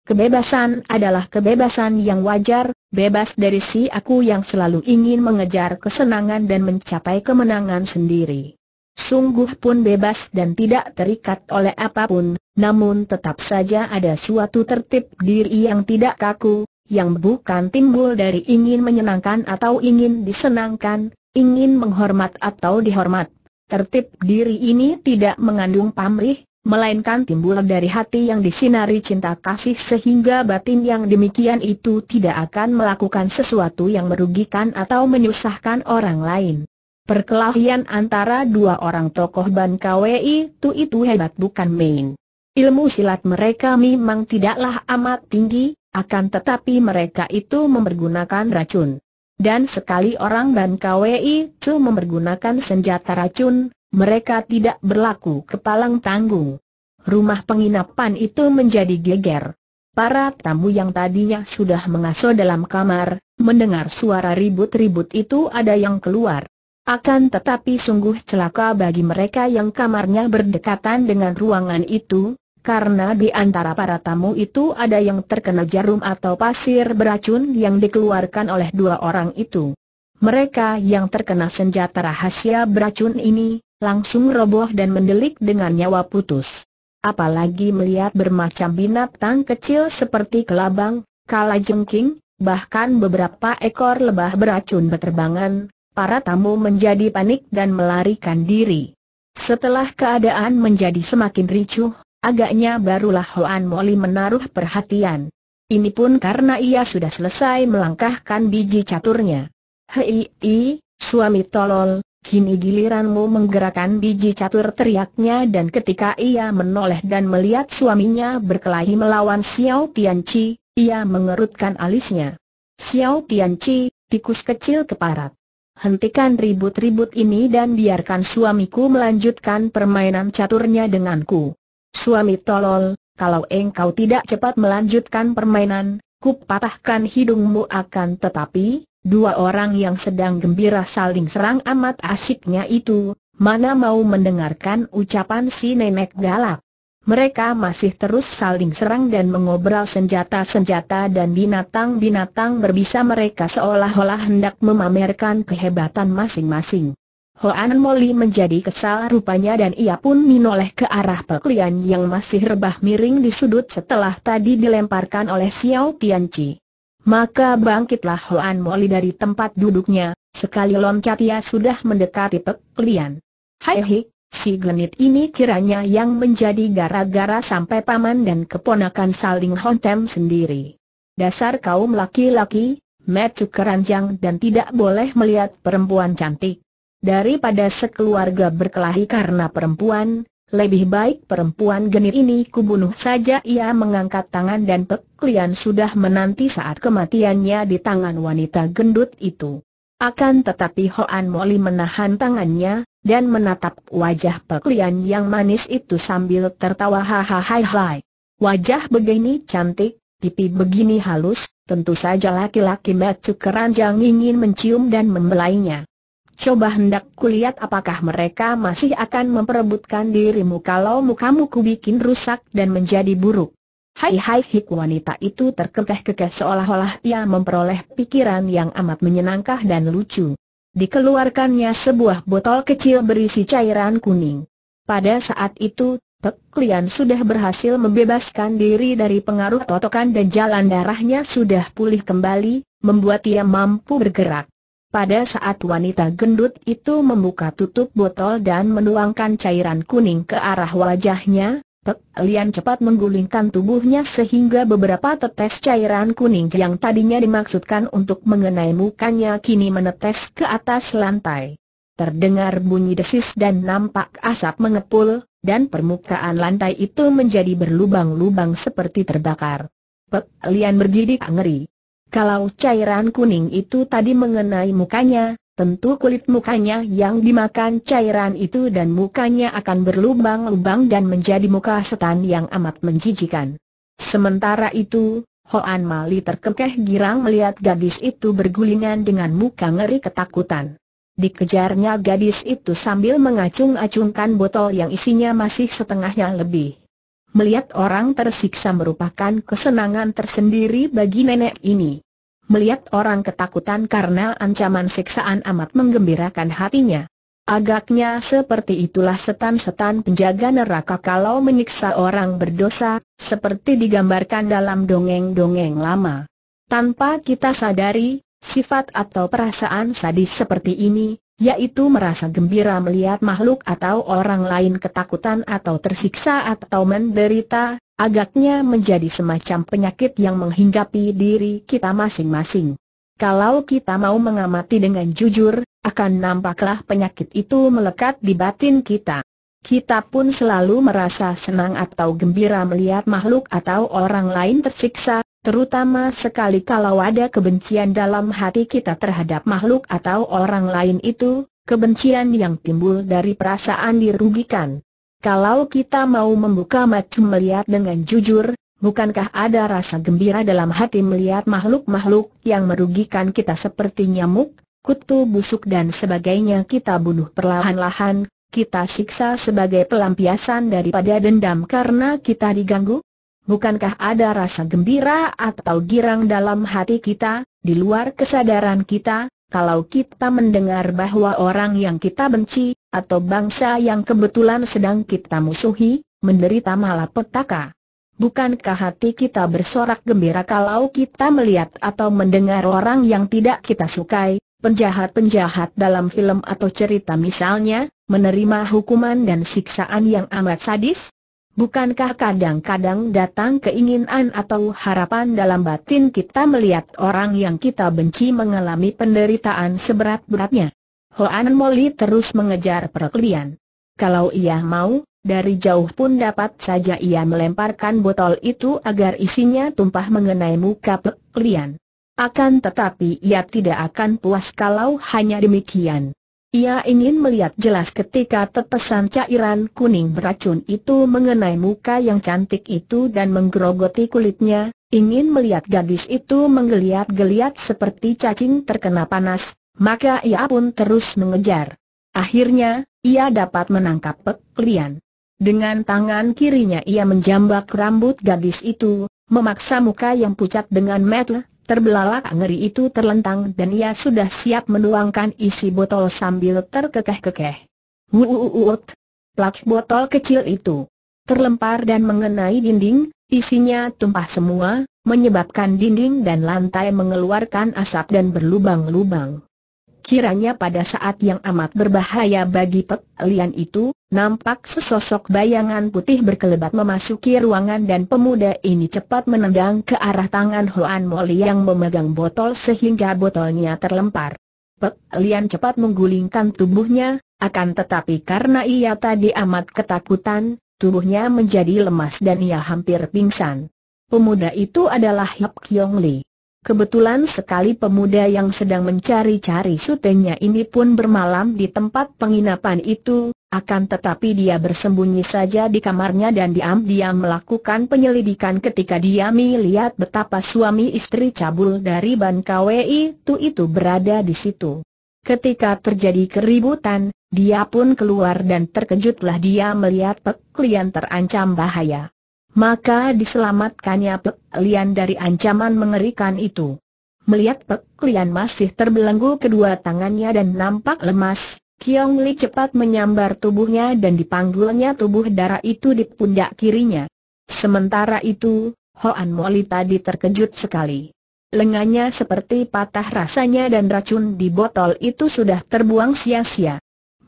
Kebebasan adalah kebebasan yang wajar, bebas dari si aku yang selalu ingin mengejar kesenangan dan mencapai kemenangan sendiri. Sungguh pun bebas dan tidak terikat oleh apapun, namun tetap saja ada suatu tertib diri yang tidak kaku, yang bukan timbul dari ingin menyenangkan atau ingin disenangkan, ingin menghormat atau dihormat. Tertib diri ini tidak mengandung pamrih, melainkan timbul dari hati yang disinari cinta kasih sehingga batin yang demikian itu tidak akan melakukan sesuatu yang merugikan atau menyusahkan orang lain. Perkelahian antara dua orang tokoh Ban KWI itu itu hebat bukan main. Ilmu silat mereka memang tidaklah amat tinggi, akan tetapi mereka itu mempergunakan racun. Dan sekali orang Ban KWI itu mempergunakan senjata racun, mereka tidak berlaku kepalang tanggung. Rumah penginapan itu menjadi geger. Para tamu yang tadinya sudah mengasuh dalam kamar, mendengar suara ribut-ribut itu ada yang keluar. Akan tetapi sungguh celaka bagi mereka yang kamarnya berdekatan dengan ruangan itu, karena di antara para tamu itu ada yang terkena jarum atau pasir beracun yang dikeluarkan oleh dua orang itu. Mereka yang terkena senjata rahasia beracun ini, langsung roboh dan mendelik dengan nyawa putus. Apalagi melihat bermacam binatang kecil seperti kelabang, kalajengking, bahkan beberapa ekor lebah beracun berterbangan, para tamu menjadi panik dan melarikan diri. Setelah keadaan menjadi semakin ricuh, agaknya barulah Hoan Moli menaruh perhatian. Ini pun karena ia sudah selesai melangkahkan biji caturnya. Hei, suami tolol, Kini giliranmu menggerakkan biji catur teriaknya dan ketika ia menoleh dan melihat suaminya berkelahi melawan Xiao Tianqi, ia mengerutkan alisnya. Xiao Tianqi, tikus kecil keparat. Hentikan ribut-ribut ini dan biarkan suamiku melanjutkan permainan caturnya denganku. Suami tolol, kalau engkau tidak cepat melanjutkan permainan, ku patahkan hidungmu akan tetapi, Dua orang yang sedang gembira saling serang amat asyiknya itu, mana mau mendengarkan ucapan si nenek galak. Mereka masih terus saling serang dan mengobrol senjata-senjata dan binatang-binatang berbisa mereka seolah-olah hendak memamerkan kehebatan masing-masing. Hoan Moli menjadi kesal rupanya dan ia pun minoleh ke arah peklian yang masih rebah miring di sudut setelah tadi dilemparkan oleh Xiao Tianci. Maka bangkitlah Hoan Moli dari tempat duduknya, sekali loncat ia sudah mendekati Pek Lian. Hai hei, si genit ini kiranya yang menjadi gara-gara sampai paman dan keponakan saling hontem sendiri. Dasar kaum laki-laki, metu keranjang dan tidak boleh melihat perempuan cantik. Daripada sekeluarga berkelahi karena perempuan, lebih baik perempuan genit ini kubunuh saja ia mengangkat tangan dan peklian sudah menanti saat kematiannya di tangan wanita gendut itu. Akan tetapi Hoan Moli menahan tangannya, dan menatap wajah peklian yang manis itu sambil tertawa hahaha. Wajah begini cantik, pipi begini halus, tentu saja laki-laki macu keranjang ingin mencium dan membelainya coba hendak kulihat apakah mereka masih akan memperebutkan dirimu kalau mukamu kubikin rusak dan menjadi buruk. Hai hai hik wanita itu terkekeh-kekeh seolah-olah ia memperoleh pikiran yang amat menyenangkah dan lucu. Dikeluarkannya sebuah botol kecil berisi cairan kuning. Pada saat itu, Pek Lian sudah berhasil membebaskan diri dari pengaruh totokan dan jalan darahnya sudah pulih kembali, membuat ia mampu bergerak. Pada saat wanita gendut itu membuka tutup botol dan menuangkan cairan kuning ke arah wajahnya, Pek Lian cepat menggulingkan tubuhnya sehingga beberapa tetes cairan kuning yang tadinya dimaksudkan untuk mengenai mukanya kini menetes ke atas lantai. Terdengar bunyi desis dan nampak asap mengepul, dan permukaan lantai itu menjadi berlubang-lubang seperti terbakar. Pek Lian bergidik ngeri. Kalau cairan kuning itu tadi mengenai mukanya, tentu kulit mukanya yang dimakan cairan itu dan mukanya akan berlubang-lubang dan menjadi muka setan yang amat menjijikan. Sementara itu, Hoan Mali terkekeh girang melihat gadis itu bergulingan dengan muka ngeri ketakutan. Dikejarnya gadis itu sambil mengacung-acungkan botol yang isinya masih setengahnya lebih. Melihat orang tersiksa merupakan kesenangan tersendiri bagi nenek ini. Melihat orang ketakutan karena ancaman siksaan amat menggembirakan hatinya. Agaknya seperti itulah setan-setan penjaga neraka kalau menyiksa orang berdosa, seperti digambarkan dalam dongeng-dongeng lama. Tanpa kita sadari, sifat atau perasaan sadis seperti ini, yaitu merasa gembira melihat makhluk atau orang lain ketakutan atau tersiksa atau menderita, agaknya menjadi semacam penyakit yang menghinggapi diri kita masing-masing. Kalau kita mau mengamati dengan jujur, akan nampaklah penyakit itu melekat di batin kita. Kita pun selalu merasa senang atau gembira melihat makhluk atau orang lain tersiksa, Terutama sekali kalau ada kebencian dalam hati kita terhadap makhluk atau orang lain itu, kebencian yang timbul dari perasaan dirugikan. Kalau kita mau membuka mata melihat dengan jujur, bukankah ada rasa gembira dalam hati melihat makhluk-makhluk yang merugikan kita seperti nyamuk, kutu busuk dan sebagainya kita bunuh perlahan-lahan, kita siksa sebagai pelampiasan daripada dendam karena kita diganggu? bukankah ada rasa gembira atau girang dalam hati kita, di luar kesadaran kita, kalau kita mendengar bahwa orang yang kita benci, atau bangsa yang kebetulan sedang kita musuhi, menderita malapetaka? Bukankah hati kita bersorak gembira kalau kita melihat atau mendengar orang yang tidak kita sukai, penjahat-penjahat dalam film atau cerita misalnya, menerima hukuman dan siksaan yang amat sadis? Bukankah kadang-kadang datang keinginan atau harapan dalam batin kita melihat orang yang kita benci mengalami penderitaan seberat-beratnya? Hoan Moli terus mengejar perkelian. Kalau ia mau, dari jauh pun dapat saja ia melemparkan botol itu agar isinya tumpah mengenai muka perkelian. Akan tetapi ia tidak akan puas kalau hanya demikian. Ia ingin melihat jelas ketika tetesan cairan kuning beracun itu mengenai muka yang cantik itu dan menggerogoti kulitnya, ingin melihat gadis itu menggeliat-geliat seperti cacing terkena panas, maka ia pun terus mengejar. Akhirnya, ia dapat menangkap peklian. Dengan tangan kirinya ia menjambak rambut gadis itu, memaksa muka yang pucat dengan metel, Terbelalak ngeri itu terlentang dan ia sudah siap menuangkan isi botol sambil terkekeh-kekeh. Wuuuut! Plak botol kecil itu terlempar dan mengenai dinding, isinya tumpah semua, menyebabkan dinding dan lantai mengeluarkan asap dan berlubang-lubang. Kiranya pada saat yang amat berbahaya bagi Pek Lian itu, nampak sesosok bayangan putih berkelebat memasuki ruangan dan pemuda ini cepat menendang ke arah tangan Hoan Moli yang memegang botol sehingga botolnya terlempar. Pek Lian cepat menggulingkan tubuhnya, akan tetapi karena ia tadi amat ketakutan, tubuhnya menjadi lemas dan ia hampir pingsan. Pemuda itu adalah Hep Kyong Lee. Kebetulan sekali pemuda yang sedang mencari-cari sutenya ini pun bermalam di tempat penginapan itu, akan tetapi dia bersembunyi saja di kamarnya dan diam-diam melakukan penyelidikan ketika dia melihat betapa suami istri cabul dari Ban KWI itu itu berada di situ. Ketika terjadi keributan, dia pun keluar dan terkejutlah dia melihat klien terancam bahaya maka diselamatkannya Pek Lian dari ancaman mengerikan itu. Melihat Pek Lian masih terbelenggu kedua tangannya dan nampak lemas, Kiong Li cepat menyambar tubuhnya dan dipanggulnya tubuh darah itu di pundak kirinya. Sementara itu, Hoan Moli tadi terkejut sekali. Lengannya seperti patah rasanya dan racun di botol itu sudah terbuang sia-sia.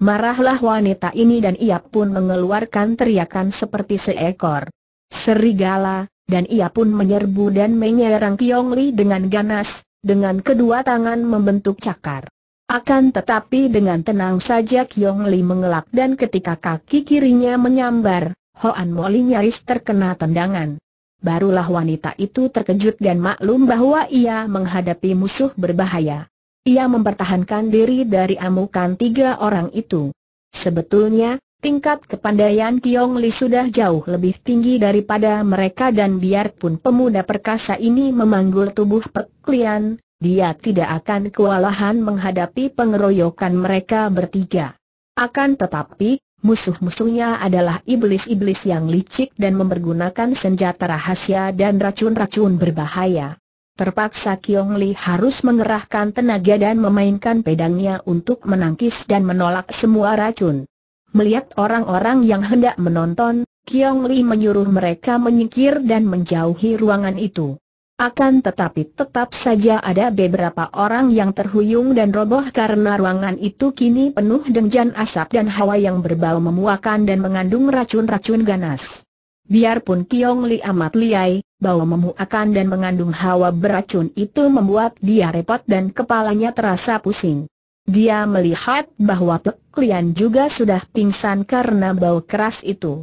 Marahlah wanita ini dan ia pun mengeluarkan teriakan seperti seekor serigala, dan ia pun menyerbu dan menyerang Kiong Li dengan ganas, dengan kedua tangan membentuk cakar. Akan tetapi dengan tenang saja Kiong Li mengelak dan ketika kaki kirinya menyambar, Hoan Moli nyaris terkena tendangan. Barulah wanita itu terkejut dan maklum bahwa ia menghadapi musuh berbahaya. Ia mempertahankan diri dari amukan tiga orang itu. Sebetulnya, Tingkat kepandaian Kiong Li sudah jauh lebih tinggi daripada mereka dan biarpun pemuda perkasa ini memanggul tubuh Peklian, dia tidak akan kewalahan menghadapi pengeroyokan mereka bertiga. Akan tetapi, musuh-musuhnya adalah iblis-iblis yang licik dan mempergunakan senjata rahasia dan racun-racun berbahaya. Terpaksa Kiong Li harus mengerahkan tenaga dan memainkan pedangnya untuk menangkis dan menolak semua racun. Melihat orang-orang yang hendak menonton, Kiong Li menyuruh mereka menyingkir dan menjauhi ruangan itu. Akan tetapi tetap saja ada beberapa orang yang terhuyung dan roboh karena ruangan itu kini penuh dengan asap dan hawa yang berbau memuakan dan mengandung racun-racun ganas. Biarpun Kiong Li amat liai, bau memuakan dan mengandung hawa beracun itu membuat dia repot dan kepalanya terasa pusing. Dia melihat bahwa Pek juga sudah pingsan karena bau keras itu.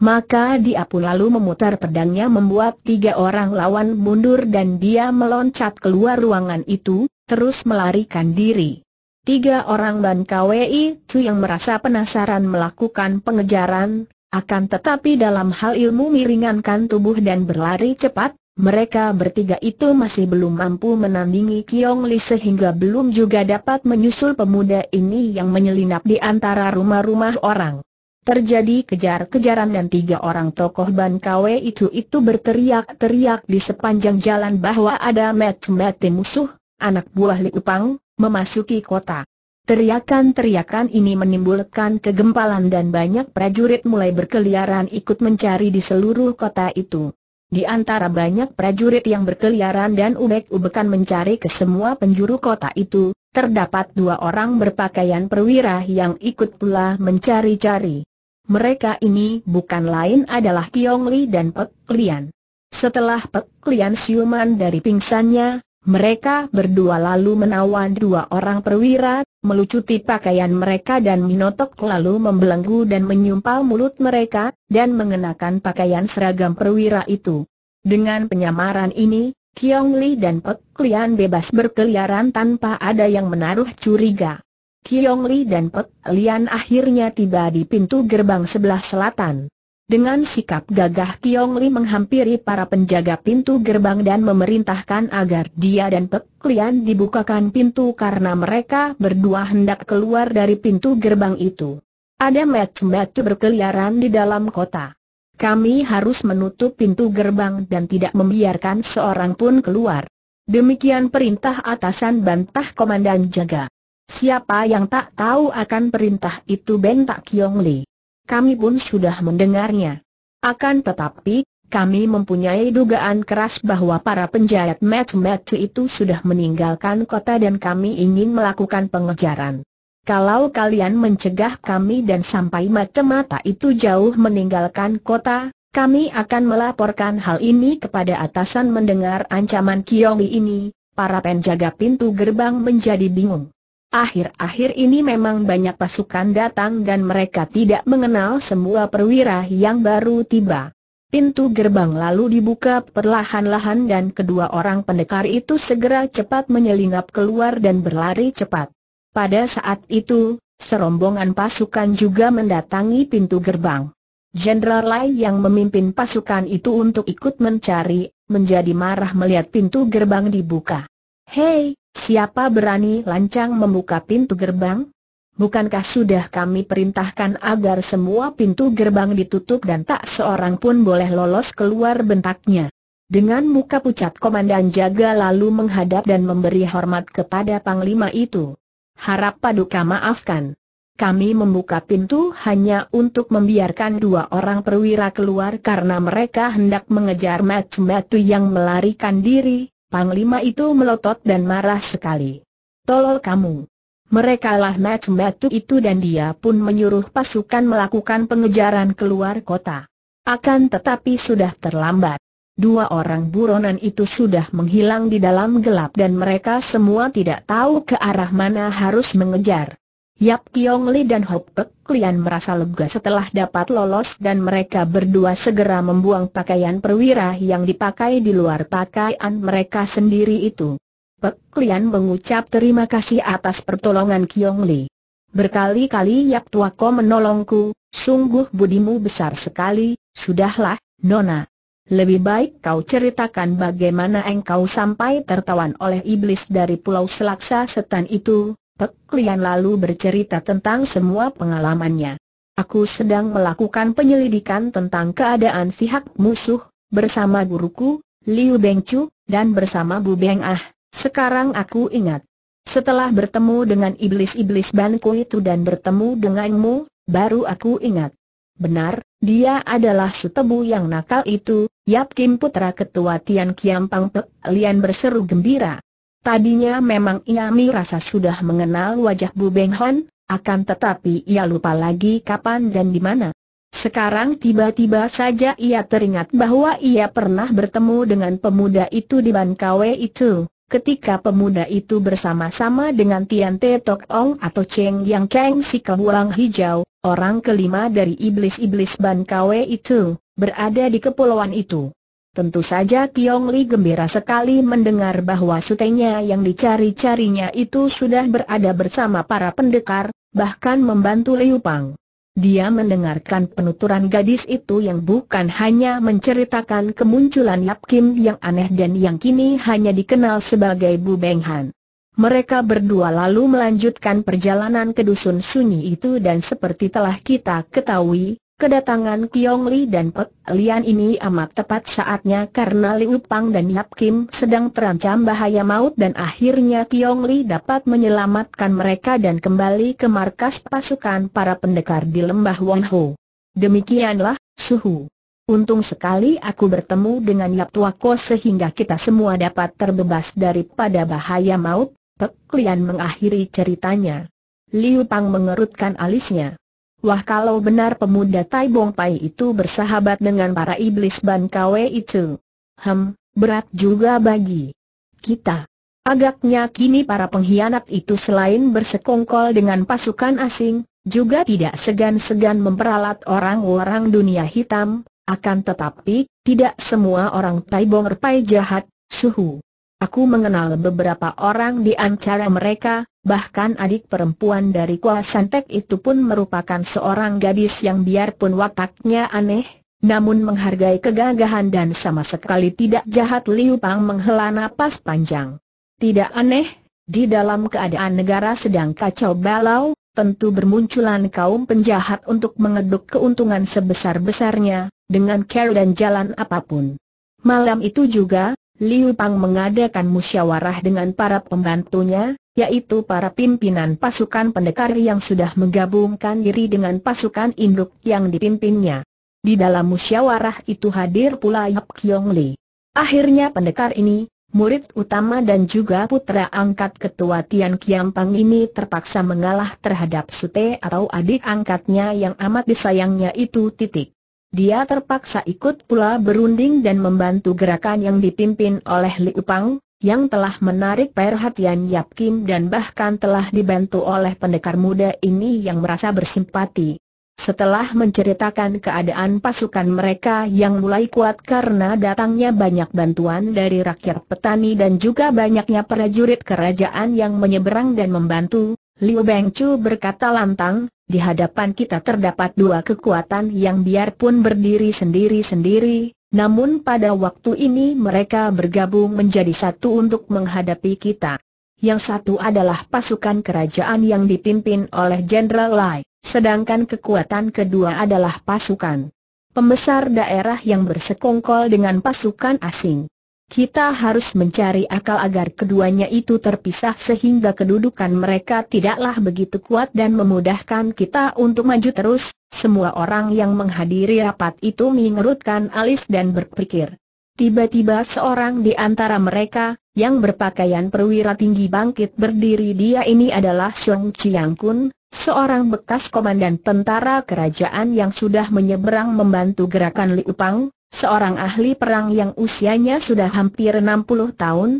Maka dia pun lalu memutar pedangnya membuat tiga orang lawan mundur dan dia meloncat keluar ruangan itu, terus melarikan diri. Tiga orang dan KWI itu yang merasa penasaran melakukan pengejaran, akan tetapi dalam hal ilmu miringankan tubuh dan berlari cepat, mereka bertiga itu masih belum mampu menandingi Kiong Li sehingga belum juga dapat menyusul pemuda ini yang menyelinap di antara rumah-rumah orang. Terjadi kejar-kejaran dan tiga orang tokoh Ban Kwe itu itu berteriak-teriak di sepanjang jalan bahwa ada met met musuh, anak buah Li Upang, memasuki kota. Teriakan-teriakan ini menimbulkan kegempalan dan banyak prajurit mulai berkeliaran ikut mencari di seluruh kota itu. Di antara banyak prajurit yang berkeliaran dan ubek-ubekan mencari ke semua penjuru kota itu, terdapat dua orang berpakaian perwira yang ikut pula mencari-cari. Mereka ini bukan lain adalah Kiong Li dan Pek Lian. Setelah Pek Lian siuman dari pingsannya, mereka berdua lalu menawan dua orang perwira, melucuti pakaian mereka dan minotok lalu membelenggu dan menyumpal mulut mereka, dan mengenakan pakaian seragam perwira itu. Dengan penyamaran ini, Kiong Li dan Pek Lian bebas berkeliaran tanpa ada yang menaruh curiga. Kiong Li dan Pek Lian akhirnya tiba di pintu gerbang sebelah selatan. Dengan sikap gagah Tiong Li menghampiri para penjaga pintu gerbang dan memerintahkan agar dia dan Pek Lian dibukakan pintu karena mereka berdua hendak keluar dari pintu gerbang itu. Ada macam-macam berkeliaran di dalam kota. Kami harus menutup pintu gerbang dan tidak membiarkan seorang pun keluar. Demikian perintah atasan bantah komandan jaga. Siapa yang tak tahu akan perintah itu bentak Kiong Lee kami pun sudah mendengarnya. Akan tetapi, kami mempunyai dugaan keras bahwa para penjahat match match itu sudah meninggalkan kota dan kami ingin melakukan pengejaran. Kalau kalian mencegah kami dan sampai mata-mata itu jauh meninggalkan kota, kami akan melaporkan hal ini kepada atasan mendengar ancaman Kiyomi ini, para penjaga pintu gerbang menjadi bingung. Akhir-akhir ini memang banyak pasukan datang dan mereka tidak mengenal semua perwira yang baru tiba. Pintu gerbang lalu dibuka perlahan-lahan dan kedua orang pendekar itu segera cepat menyelinap keluar dan berlari cepat. Pada saat itu, serombongan pasukan juga mendatangi pintu gerbang. Jenderal Lai yang memimpin pasukan itu untuk ikut mencari, menjadi marah melihat pintu gerbang dibuka. Hei, siapa berani lancang membuka pintu gerbang? Bukankah sudah kami perintahkan agar semua pintu gerbang ditutup dan tak seorang pun boleh lolos keluar bentaknya? Dengan muka pucat komandan jaga lalu menghadap dan memberi hormat kepada panglima itu. Harap paduka maafkan. Kami membuka pintu hanya untuk membiarkan dua orang perwira keluar karena mereka hendak mengejar matu-matu yang melarikan diri, Panglima itu melotot dan marah sekali. Tolol kamu. Mereka lah macam matu itu dan dia pun menyuruh pasukan melakukan pengejaran keluar kota. Akan tetapi sudah terlambat. Dua orang buronan itu sudah menghilang di dalam gelap dan mereka semua tidak tahu ke arah mana harus mengejar. Yap Kiong Li dan Hop Pek Lian merasa lega setelah dapat lolos dan mereka berdua segera membuang pakaian perwira yang dipakai di luar pakaian mereka sendiri itu. Pek Lian mengucap terima kasih atas pertolongan Kiong Li. Berkali-kali Yap Ko menolongku, sungguh budimu besar sekali, sudahlah, Nona. Lebih baik kau ceritakan bagaimana engkau sampai tertawan oleh iblis dari Pulau Selaksa Setan itu, Pek Lian lalu bercerita tentang semua pengalamannya. Aku sedang melakukan penyelidikan tentang keadaan pihak musuh, bersama guruku, Liu Bengchu, dan bersama Bu Beng Ah, sekarang aku ingat. Setelah bertemu dengan iblis-iblis Banku itu dan bertemu denganmu, baru aku ingat. Benar, dia adalah setebu yang nakal itu, Yap Kim Putra Ketua Tian Kiam Pang Pek Lian berseru gembira. Tadinya memang ia merasa sudah mengenal wajah Bu Beng Hon, akan tetapi ia lupa lagi kapan dan di mana. Sekarang tiba-tiba saja ia teringat bahwa ia pernah bertemu dengan pemuda itu di Bankawe itu, ketika pemuda itu bersama-sama dengan Tian Te Tok Ong atau Cheng Yang Kang si Kehuang Hijau, orang kelima dari iblis-iblis Bankawe itu, berada di kepulauan itu. Tentu saja Tiong Li gembira sekali mendengar bahwa sutenya yang dicari-carinya itu sudah berada bersama para pendekar, bahkan membantu Liu Pang. Dia mendengarkan penuturan gadis itu yang bukan hanya menceritakan kemunculan Yap Kim yang aneh dan yang kini hanya dikenal sebagai Bu Beng Han. Mereka berdua lalu melanjutkan perjalanan ke dusun sunyi itu dan seperti telah kita ketahui, Kedatangan Kiong Li dan Pek Lian ini amat tepat saatnya karena Liu Pang dan Yap Kim sedang terancam bahaya maut dan akhirnya Kiong Li dapat menyelamatkan mereka dan kembali ke markas pasukan para pendekar di lembah Wong Ho. Demikianlah, Suhu. Untung sekali aku bertemu dengan Yap Tuako sehingga kita semua dapat terbebas daripada bahaya maut, Pek Lian mengakhiri ceritanya. Liu Pang mengerutkan alisnya. Wah kalau benar pemuda Tai Bong Pai itu bersahabat dengan para iblis Ban Kwe itu. Hem, berat juga bagi kita. Agaknya kini para pengkhianat itu selain bersekongkol dengan pasukan asing, juga tidak segan-segan memperalat orang-orang dunia hitam, akan tetapi, tidak semua orang Tai Bong Pai jahat, suhu. Aku mengenal beberapa orang di antara mereka, bahkan adik perempuan dari Kua Santek itu pun merupakan seorang gadis yang biarpun wataknya aneh, namun menghargai kegagahan dan sama sekali tidak jahat Liu Pang menghela napas panjang. Tidak aneh, di dalam keadaan negara sedang kacau balau, tentu bermunculan kaum penjahat untuk mengeduk keuntungan sebesar-besarnya, dengan care dan jalan apapun. Malam itu juga, Liu Pang mengadakan musyawarah dengan para pembantunya, yaitu para pimpinan pasukan pendekar yang sudah menggabungkan diri dengan pasukan induk yang dipimpinnya. Di dalam musyawarah itu hadir pula Yap Kyong Li. Akhirnya pendekar ini, murid utama dan juga putra angkat ketua Tian Kiampang ini terpaksa mengalah terhadap Sute atau adik angkatnya yang amat disayangnya itu titik. Dia terpaksa ikut pula berunding dan membantu gerakan yang dipimpin oleh Liu Pang, yang telah menarik perhatian Yap Kim dan bahkan telah dibantu oleh pendekar muda ini yang merasa bersimpati. Setelah menceritakan keadaan pasukan mereka yang mulai kuat karena datangnya banyak bantuan dari rakyat petani dan juga banyaknya prajurit kerajaan yang menyeberang dan membantu, Liu Bengchu berkata lantang, di hadapan kita terdapat dua kekuatan yang biarpun berdiri sendiri-sendiri, namun pada waktu ini mereka bergabung menjadi satu untuk menghadapi kita. Yang satu adalah pasukan kerajaan yang dipimpin oleh Jenderal Lai, sedangkan kekuatan kedua adalah pasukan pembesar daerah yang bersekongkol dengan pasukan asing. Kita harus mencari akal agar keduanya itu terpisah sehingga kedudukan mereka tidaklah begitu kuat dan memudahkan kita untuk maju terus. Semua orang yang menghadiri rapat itu mengerutkan alis dan berpikir. Tiba-tiba seorang di antara mereka, yang berpakaian perwira tinggi bangkit berdiri dia ini adalah Song Chiang Kun, seorang bekas komandan tentara kerajaan yang sudah menyeberang membantu gerakan Liu Pang, Seorang ahli perang yang usianya sudah hampir 60 tahun,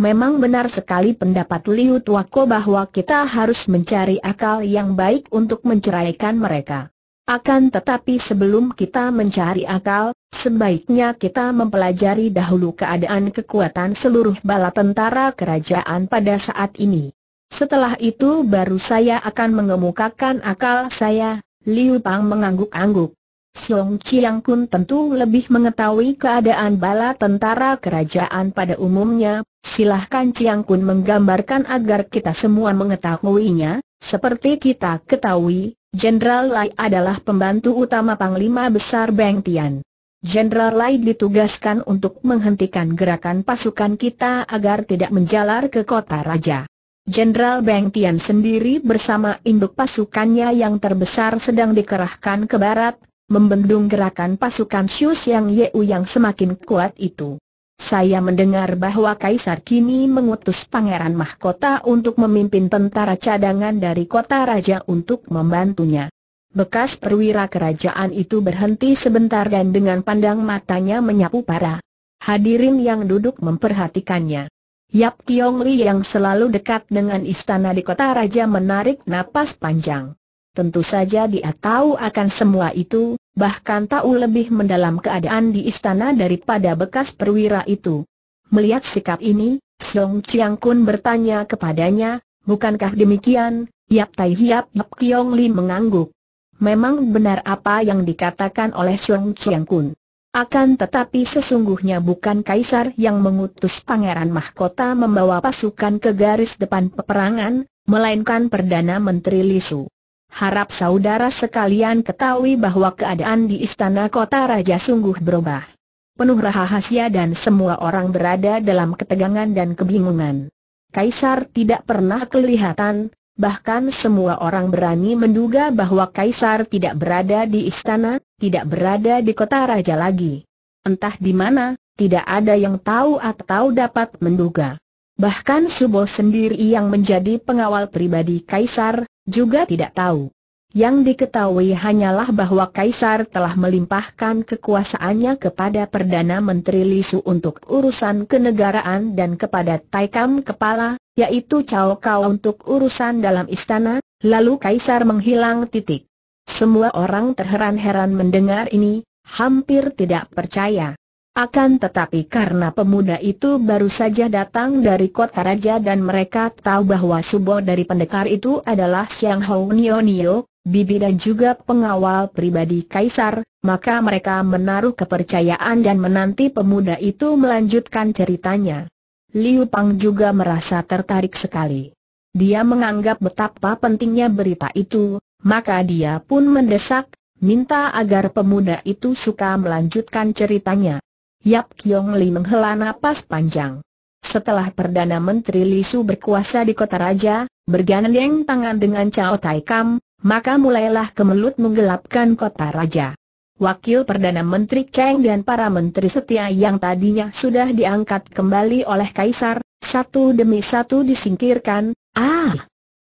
Memang benar sekali pendapat Liu Tuako bahwa kita harus mencari akal yang baik untuk menceraikan mereka. Akan tetapi sebelum kita mencari akal, sebaiknya kita mempelajari dahulu keadaan kekuatan seluruh bala tentara kerajaan pada saat ini. Setelah itu baru saya akan mengemukakan akal saya, Liu Pang mengangguk-angguk. Siong Chiang Kun tentu lebih mengetahui keadaan bala tentara kerajaan pada umumnya, silahkan Chiang Kun menggambarkan agar kita semua mengetahuinya, seperti kita ketahui, Jenderal Lai adalah pembantu utama Panglima Besar Beng Tian. Jenderal Lai ditugaskan untuk menghentikan gerakan pasukan kita agar tidak menjalar ke kota raja. Jenderal Beng Tian sendiri bersama induk pasukannya yang terbesar sedang dikerahkan ke barat, membendung gerakan pasukan Xiu yang Yeu yang semakin kuat itu. Saya mendengar bahwa Kaisar kini mengutus Pangeran Mahkota untuk memimpin tentara cadangan dari kota raja untuk membantunya. Bekas perwira kerajaan itu berhenti sebentar dan dengan pandang matanya menyapu para hadirin yang duduk memperhatikannya. Yap Tiong Li yang selalu dekat dengan istana di kota raja menarik napas panjang. Tentu saja dia tahu akan semua itu, bahkan tahu lebih mendalam keadaan di istana daripada bekas perwira itu. Melihat sikap ini, Song Chiang Kun bertanya kepadanya, bukankah demikian? Yap Tai Hiap Yap Kiong Li mengangguk. Memang benar apa yang dikatakan oleh Song Chiang Kun. Akan tetapi sesungguhnya bukan kaisar yang mengutus pangeran mahkota membawa pasukan ke garis depan peperangan, melainkan Perdana Menteri Lisu. Harap saudara sekalian ketahui bahwa keadaan di istana kota raja sungguh berubah. Penuh rahasia dan semua orang berada dalam ketegangan dan kebingungan. Kaisar tidak pernah kelihatan, bahkan semua orang berani menduga bahwa Kaisar tidak berada di istana, tidak berada di kota raja lagi. Entah di mana, tidak ada yang tahu atau dapat menduga. Bahkan Subo sendiri yang menjadi pengawal pribadi Kaisar, juga tidak tahu. Yang diketahui hanyalah bahwa Kaisar telah melimpahkan kekuasaannya kepada Perdana Menteri Lisu untuk urusan kenegaraan dan kepada Taikam Kepala, yaitu Cao Kau untuk urusan dalam istana, lalu Kaisar menghilang titik. Semua orang terheran-heran mendengar ini, hampir tidak percaya. Akan tetapi karena pemuda itu baru saja datang dari kota raja dan mereka tahu bahwa subuh dari pendekar itu adalah Xiang Hou Nio, bibi dan juga pengawal pribadi kaisar, maka mereka menaruh kepercayaan dan menanti pemuda itu melanjutkan ceritanya. Liu Pang juga merasa tertarik sekali. Dia menganggap betapa pentingnya berita itu, maka dia pun mendesak, minta agar pemuda itu suka melanjutkan ceritanya. Yap Kyong Li menghela napas panjang. Setelah Perdana Menteri Li Su berkuasa di kota raja, bergandeng tangan dengan Chao Tai Kam, maka mulailah kemelut menggelapkan kota raja. Wakil Perdana Menteri Kang dan para menteri setia yang tadinya sudah diangkat kembali oleh Kaisar, satu demi satu disingkirkan, ah!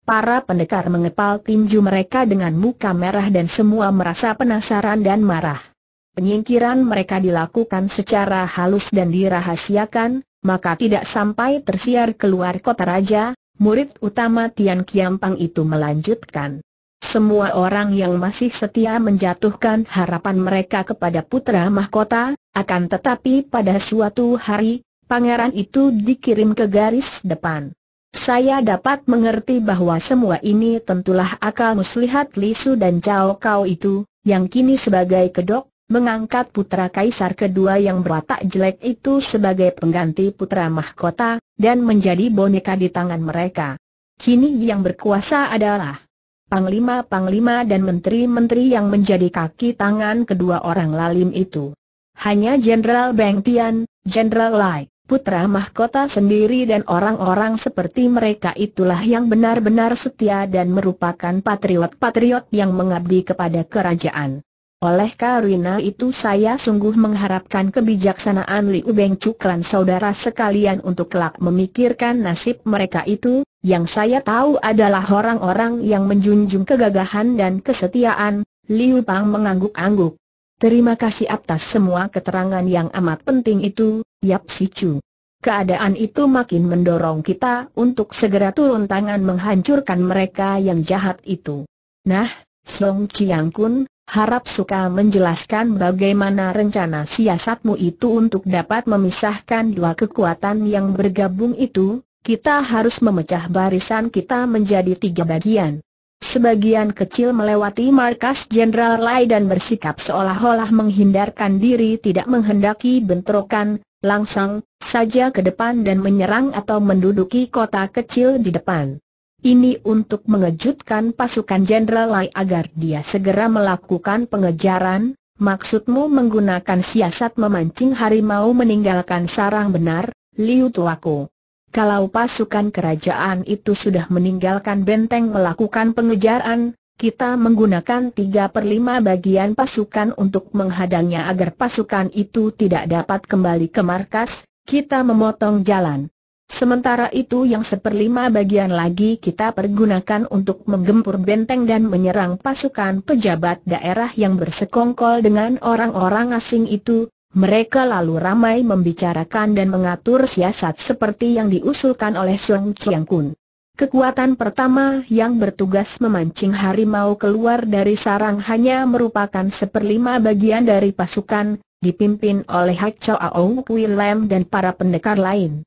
Para pendekar mengepal tinju mereka dengan muka merah dan semua merasa penasaran dan marah penyingkiran mereka dilakukan secara halus dan dirahasiakan, maka tidak sampai tersiar keluar kota raja, murid utama Tian Kiampang itu melanjutkan. Semua orang yang masih setia menjatuhkan harapan mereka kepada putra mahkota, akan tetapi pada suatu hari, pangeran itu dikirim ke garis depan. Saya dapat mengerti bahwa semua ini tentulah akal muslihat Lisu dan Cao Kau itu, yang kini sebagai kedok, mengangkat putra kaisar kedua yang berwatak jelek itu sebagai pengganti putra mahkota, dan menjadi boneka di tangan mereka. Kini yang berkuasa adalah panglima-panglima dan menteri-menteri yang menjadi kaki tangan kedua orang lalim itu. Hanya Jenderal Beng Tian, Jenderal Lai, putra mahkota sendiri dan orang-orang seperti mereka itulah yang benar-benar setia dan merupakan patriot-patriot yang mengabdi kepada kerajaan. Oleh karena itu saya sungguh mengharapkan kebijaksanaan Liu Beng dan saudara sekalian untuk kelak memikirkan nasib mereka itu, yang saya tahu adalah orang-orang yang menjunjung kegagahan dan kesetiaan, Liu Pang mengangguk-angguk. Terima kasih atas semua keterangan yang amat penting itu, Yap Si Chu. Keadaan itu makin mendorong kita untuk segera turun tangan menghancurkan mereka yang jahat itu. Nah, Song Chiang Kun, Harap suka menjelaskan bagaimana rencana siasatmu itu untuk dapat memisahkan dua kekuatan yang bergabung itu, kita harus memecah barisan kita menjadi tiga bagian. Sebagian kecil melewati markas Jenderal Lai dan bersikap seolah-olah menghindarkan diri tidak menghendaki bentrokan, langsung saja ke depan dan menyerang atau menduduki kota kecil di depan. Ini untuk mengejutkan pasukan Jenderal Lai agar dia segera melakukan pengejaran, maksudmu menggunakan siasat memancing harimau meninggalkan sarang benar, Liu Tuaku. Kalau pasukan kerajaan itu sudah meninggalkan benteng melakukan pengejaran, kita menggunakan tiga per lima bagian pasukan untuk menghadangnya agar pasukan itu tidak dapat kembali ke markas, kita memotong jalan. Sementara itu yang seperlima bagian lagi kita pergunakan untuk menggempur benteng dan menyerang pasukan pejabat daerah yang bersekongkol dengan orang-orang asing itu, mereka lalu ramai membicarakan dan mengatur siasat seperti yang diusulkan oleh Song Chiang Kun. Kekuatan pertama yang bertugas memancing harimau keluar dari sarang hanya merupakan seperlima bagian dari pasukan, dipimpin oleh Hak Chao Aung Kui Lam dan para pendekar lain.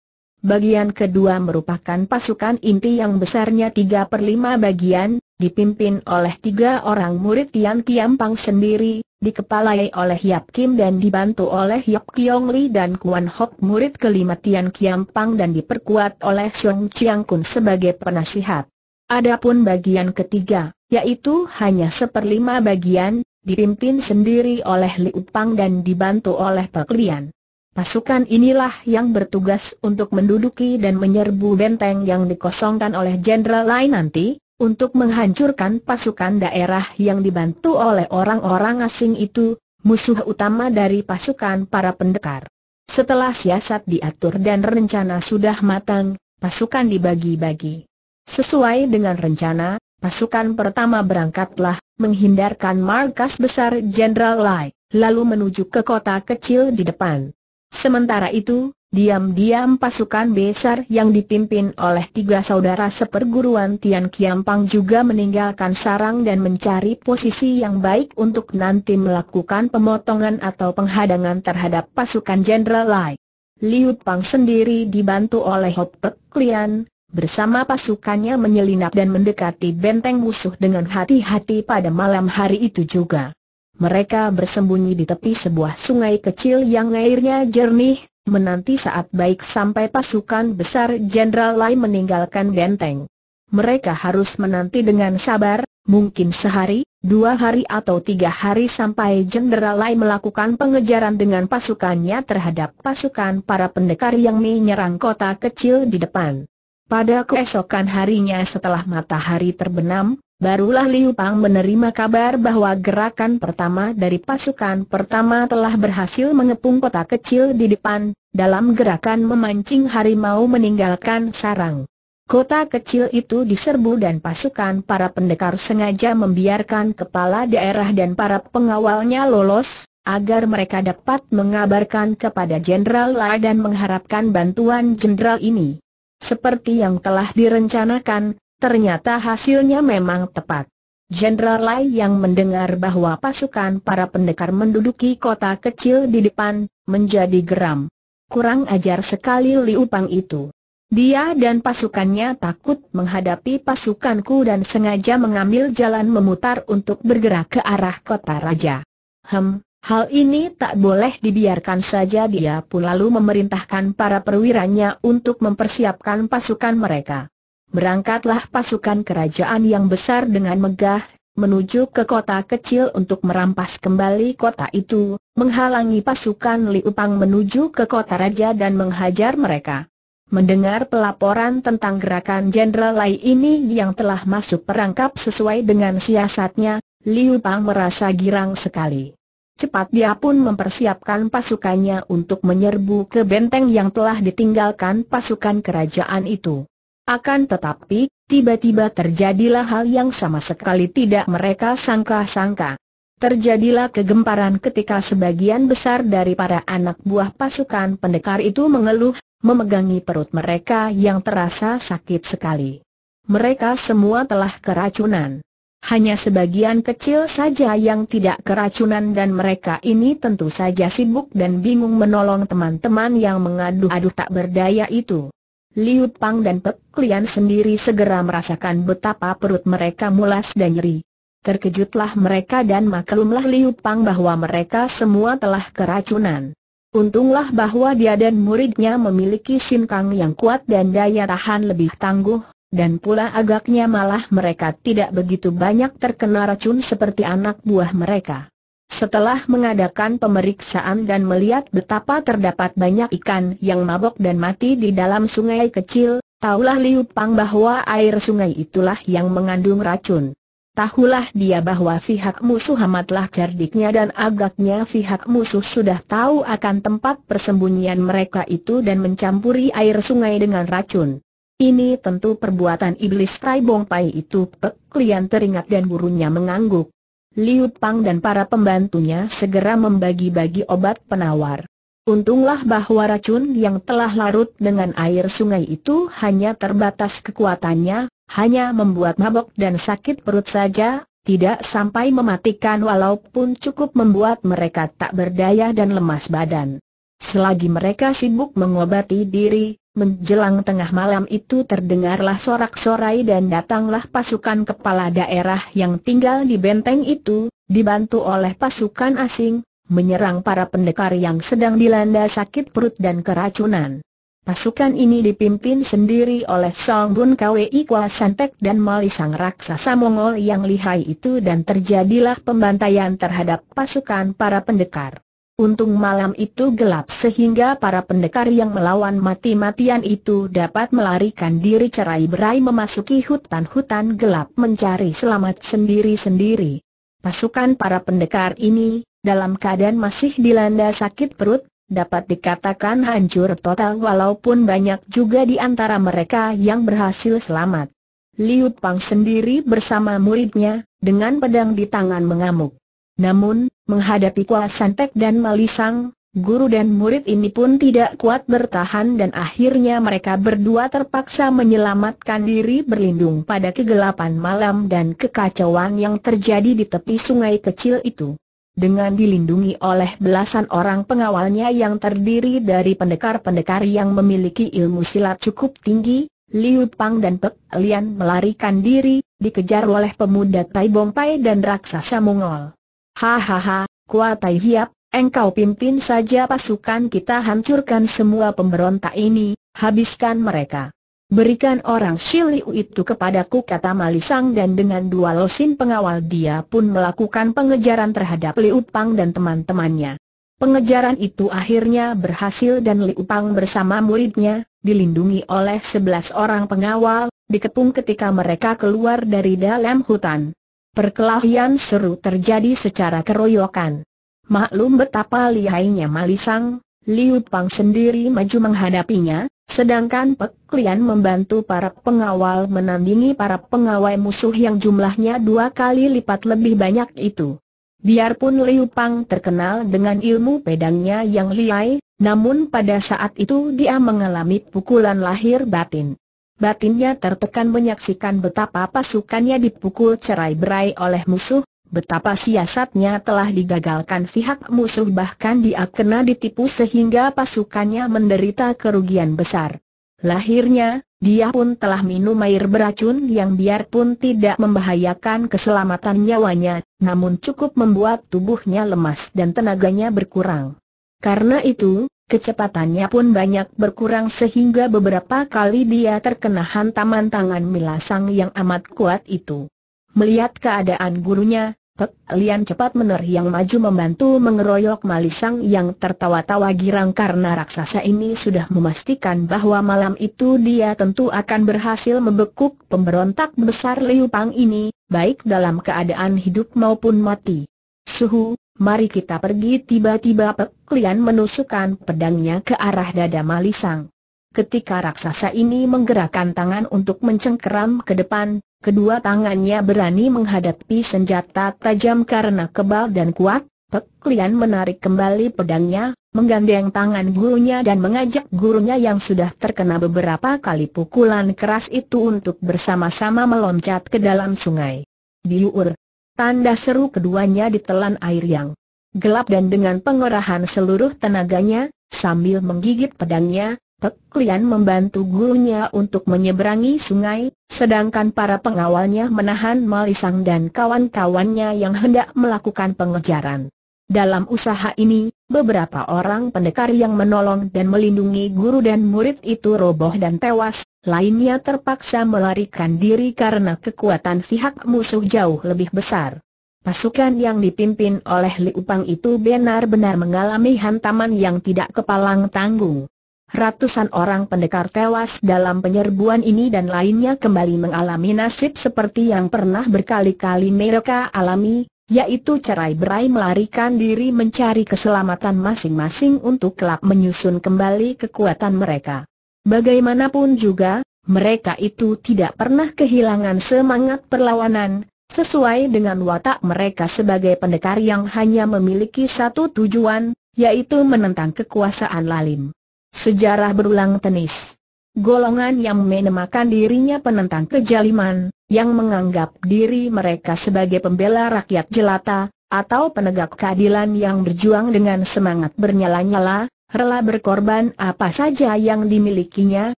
Bagian kedua merupakan pasukan inti yang besarnya 3 per 5 bagian, dipimpin oleh tiga orang murid Tian Pang sendiri, dikepalai oleh Yap Kim dan dibantu oleh Yap Kiong Li dan Kuan Hok murid kelima Tian Pang dan diperkuat oleh Song Chiang Kun sebagai penasihat. Adapun bagian ketiga, yaitu hanya seperlima bagian, dipimpin sendiri oleh Liu Pang dan dibantu oleh Lian. Pasukan inilah yang bertugas untuk menduduki dan menyerbu benteng yang dikosongkan oleh jenderal lain nanti, untuk menghancurkan pasukan daerah yang dibantu oleh orang-orang asing itu, musuh utama dari pasukan para pendekar. Setelah siasat diatur dan rencana sudah matang, pasukan dibagi-bagi. Sesuai dengan rencana, pasukan pertama berangkatlah, menghindarkan markas besar Jenderal Lai, lalu menuju ke kota kecil di depan. Sementara itu, diam-diam pasukan besar yang dipimpin oleh tiga saudara seperguruan Tian Kiampang juga meninggalkan sarang dan mencari posisi yang baik untuk nanti melakukan pemotongan atau penghadangan terhadap pasukan Jenderal Lai. Liu Pang sendiri dibantu oleh Hop Pek Lian, bersama pasukannya menyelinap dan mendekati benteng musuh dengan hati-hati pada malam hari itu juga mereka bersembunyi di tepi sebuah sungai kecil yang airnya jernih, menanti saat baik sampai pasukan besar Jenderal Lai meninggalkan benteng. Mereka harus menanti dengan sabar, mungkin sehari, dua hari atau tiga hari sampai Jenderal Lai melakukan pengejaran dengan pasukannya terhadap pasukan para pendekar yang menyerang kota kecil di depan. Pada keesokan harinya setelah matahari terbenam, Barulah Liu Pang menerima kabar bahwa gerakan pertama dari pasukan pertama telah berhasil mengepung kota kecil di depan, dalam gerakan memancing harimau meninggalkan sarang. Kota kecil itu diserbu dan pasukan para pendekar sengaja membiarkan kepala daerah dan para pengawalnya lolos, agar mereka dapat mengabarkan kepada Jenderal La dan mengharapkan bantuan Jenderal ini. Seperti yang telah direncanakan, Ternyata hasilnya memang tepat. Jenderal Lai yang mendengar bahwa pasukan para pendekar menduduki kota kecil di depan, menjadi geram. Kurang ajar sekali Liu Pang itu. Dia dan pasukannya takut menghadapi pasukanku dan sengaja mengambil jalan memutar untuk bergerak ke arah kota raja. Hem, hal ini tak boleh dibiarkan saja dia pun lalu memerintahkan para perwiranya untuk mempersiapkan pasukan mereka. Berangkatlah pasukan kerajaan yang besar dengan megah, menuju ke kota kecil untuk merampas kembali kota itu, menghalangi pasukan Liupang menuju ke kota raja dan menghajar mereka. Mendengar pelaporan tentang gerakan Jenderal Lai ini yang telah masuk perangkap sesuai dengan siasatnya, Liu Pang merasa girang sekali. Cepat dia pun mempersiapkan pasukannya untuk menyerbu ke benteng yang telah ditinggalkan pasukan kerajaan itu. Akan tetapi, tiba-tiba terjadilah hal yang sama sekali tidak mereka sangka-sangka. Terjadilah kegemparan ketika sebagian besar dari para anak buah pasukan pendekar itu mengeluh, memegangi perut mereka yang terasa sakit sekali. Mereka semua telah keracunan. Hanya sebagian kecil saja yang tidak keracunan dan mereka ini tentu saja sibuk dan bingung menolong teman-teman yang mengadu-adu tak berdaya itu. Liu Pang dan Pek Lian sendiri segera merasakan betapa perut mereka mulas dan nyeri. Terkejutlah mereka dan maklumlah Liu Pang bahwa mereka semua telah keracunan. Untunglah bahwa dia dan muridnya memiliki Kang yang kuat dan daya tahan lebih tangguh, dan pula agaknya malah mereka tidak begitu banyak terkena racun seperti anak buah mereka. Setelah mengadakan pemeriksaan dan melihat betapa terdapat banyak ikan yang mabok dan mati di dalam sungai kecil, tahulah Liu Pang bahwa air sungai itulah yang mengandung racun. Tahulah dia bahwa pihak musuh amatlah cerdiknya dan agaknya pihak musuh sudah tahu akan tempat persembunyian mereka itu dan mencampuri air sungai dengan racun. Ini tentu perbuatan iblis Tai Bong Pai itu, Pek teringat dan burunya mengangguk. Liu Pang dan para pembantunya segera membagi-bagi obat penawar. Untunglah bahwa racun yang telah larut dengan air sungai itu hanya terbatas kekuatannya, hanya membuat mabok dan sakit perut saja, tidak sampai mematikan walaupun cukup membuat mereka tak berdaya dan lemas badan. Selagi mereka sibuk mengobati diri, Menjelang tengah malam itu terdengarlah sorak-sorai dan datanglah pasukan kepala daerah yang tinggal di benteng itu, dibantu oleh pasukan asing, menyerang para pendekar yang sedang dilanda sakit perut dan keracunan. Pasukan ini dipimpin sendiri oleh Song Bun Kwei Kwa Santek dan Mali Sang Raksasa Mongol yang lihai itu dan terjadilah pembantaian terhadap pasukan para pendekar. Untung malam itu gelap sehingga para pendekar yang melawan mati-matian itu dapat melarikan diri cerai berai memasuki hutan-hutan gelap mencari selamat sendiri-sendiri. Pasukan para pendekar ini, dalam keadaan masih dilanda sakit perut, dapat dikatakan hancur total walaupun banyak juga di antara mereka yang berhasil selamat. Liu Pang sendiri bersama muridnya, dengan pedang di tangan mengamuk. Namun, menghadapi kuasan Pek dan Malisang, guru dan murid ini pun tidak kuat bertahan dan akhirnya mereka berdua terpaksa menyelamatkan diri berlindung pada kegelapan malam dan kekacauan yang terjadi di tepi sungai kecil itu. Dengan dilindungi oleh belasan orang pengawalnya yang terdiri dari pendekar-pendekar yang memiliki ilmu silat cukup tinggi, Liu Pang dan Pek Lian melarikan diri, dikejar oleh pemuda Tai Bong Pai dan raksasa Mongol. Hahaha, Kuatai Hiap, engkau pimpin saja pasukan kita hancurkan semua pemberontak ini, habiskan mereka. Berikan orang Shiliu itu kepadaku kata Malisang dan dengan dua losin pengawal dia pun melakukan pengejaran terhadap Liu Pang dan teman-temannya. Pengejaran itu akhirnya berhasil dan Liu Pang bersama muridnya, dilindungi oleh sebelas orang pengawal, dikepung ketika mereka keluar dari dalam hutan. Perkelahian seru terjadi secara keroyokan. Maklum betapa lihainya Malisang, Liu Pang sendiri maju menghadapinya, sedangkan Pek Lian membantu para pengawal menandingi para pengawal musuh yang jumlahnya dua kali lipat lebih banyak itu. Biarpun Liu Pang terkenal dengan ilmu pedangnya yang lihai, namun pada saat itu dia mengalami pukulan lahir batin batinnya tertekan menyaksikan betapa pasukannya dipukul cerai-berai oleh musuh, betapa siasatnya telah digagalkan pihak musuh bahkan dia kena ditipu sehingga pasukannya menderita kerugian besar. Lahirnya, dia pun telah minum air beracun yang biarpun tidak membahayakan keselamatan nyawanya, namun cukup membuat tubuhnya lemas dan tenaganya berkurang. Karena itu, Kecepatannya pun banyak berkurang sehingga beberapa kali dia terkena hantaman tangan milasang yang amat kuat itu. Melihat keadaan gurunya, Pek Lian cepat menerhiang maju membantu mengeroyok Malisang yang tertawa-tawa girang karena raksasa ini sudah memastikan bahwa malam itu dia tentu akan berhasil membekuk pemberontak besar Liu Pang ini, baik dalam keadaan hidup maupun mati. Suhu, mari kita pergi tiba-tiba Pek Lian menusukkan pedangnya ke arah dada Malisang. Ketika raksasa ini menggerakkan tangan untuk mencengkeram ke depan, kedua tangannya berani menghadapi senjata tajam karena kebal dan kuat, Pek Lian menarik kembali pedangnya, menggandeng tangan gurunya dan mengajak gurunya yang sudah terkena beberapa kali pukulan keras itu untuk bersama-sama meloncat ke dalam sungai. Diur, Tanda seru keduanya ditelan air yang gelap dan dengan pengerahan seluruh tenaganya, sambil menggigit pedangnya, Pek membantu gurunya untuk menyeberangi sungai, sedangkan para pengawalnya menahan Malisang dan kawan-kawannya yang hendak melakukan pengejaran. Dalam usaha ini, beberapa orang pendekar yang menolong dan melindungi guru dan murid itu roboh dan tewas, lainnya terpaksa melarikan diri karena kekuatan pihak musuh jauh lebih besar. Pasukan yang dipimpin oleh Liu Pang itu benar-benar mengalami hantaman yang tidak kepalang tanggung. Ratusan orang pendekar tewas dalam penyerbuan ini dan lainnya kembali mengalami nasib seperti yang pernah berkali-kali mereka alami, yaitu cerai-berai melarikan diri mencari keselamatan masing-masing untuk kelak menyusun kembali kekuatan mereka. Bagaimanapun juga, mereka itu tidak pernah kehilangan semangat perlawanan, sesuai dengan watak mereka sebagai pendekar yang hanya memiliki satu tujuan, yaitu menentang kekuasaan lalim. Sejarah berulang tenis. Golongan yang menemakan dirinya penentang kejaliman, yang menganggap diri mereka sebagai pembela rakyat jelata, atau penegak keadilan yang berjuang dengan semangat bernyala-nyala, rela berkorban apa saja yang dimilikinya,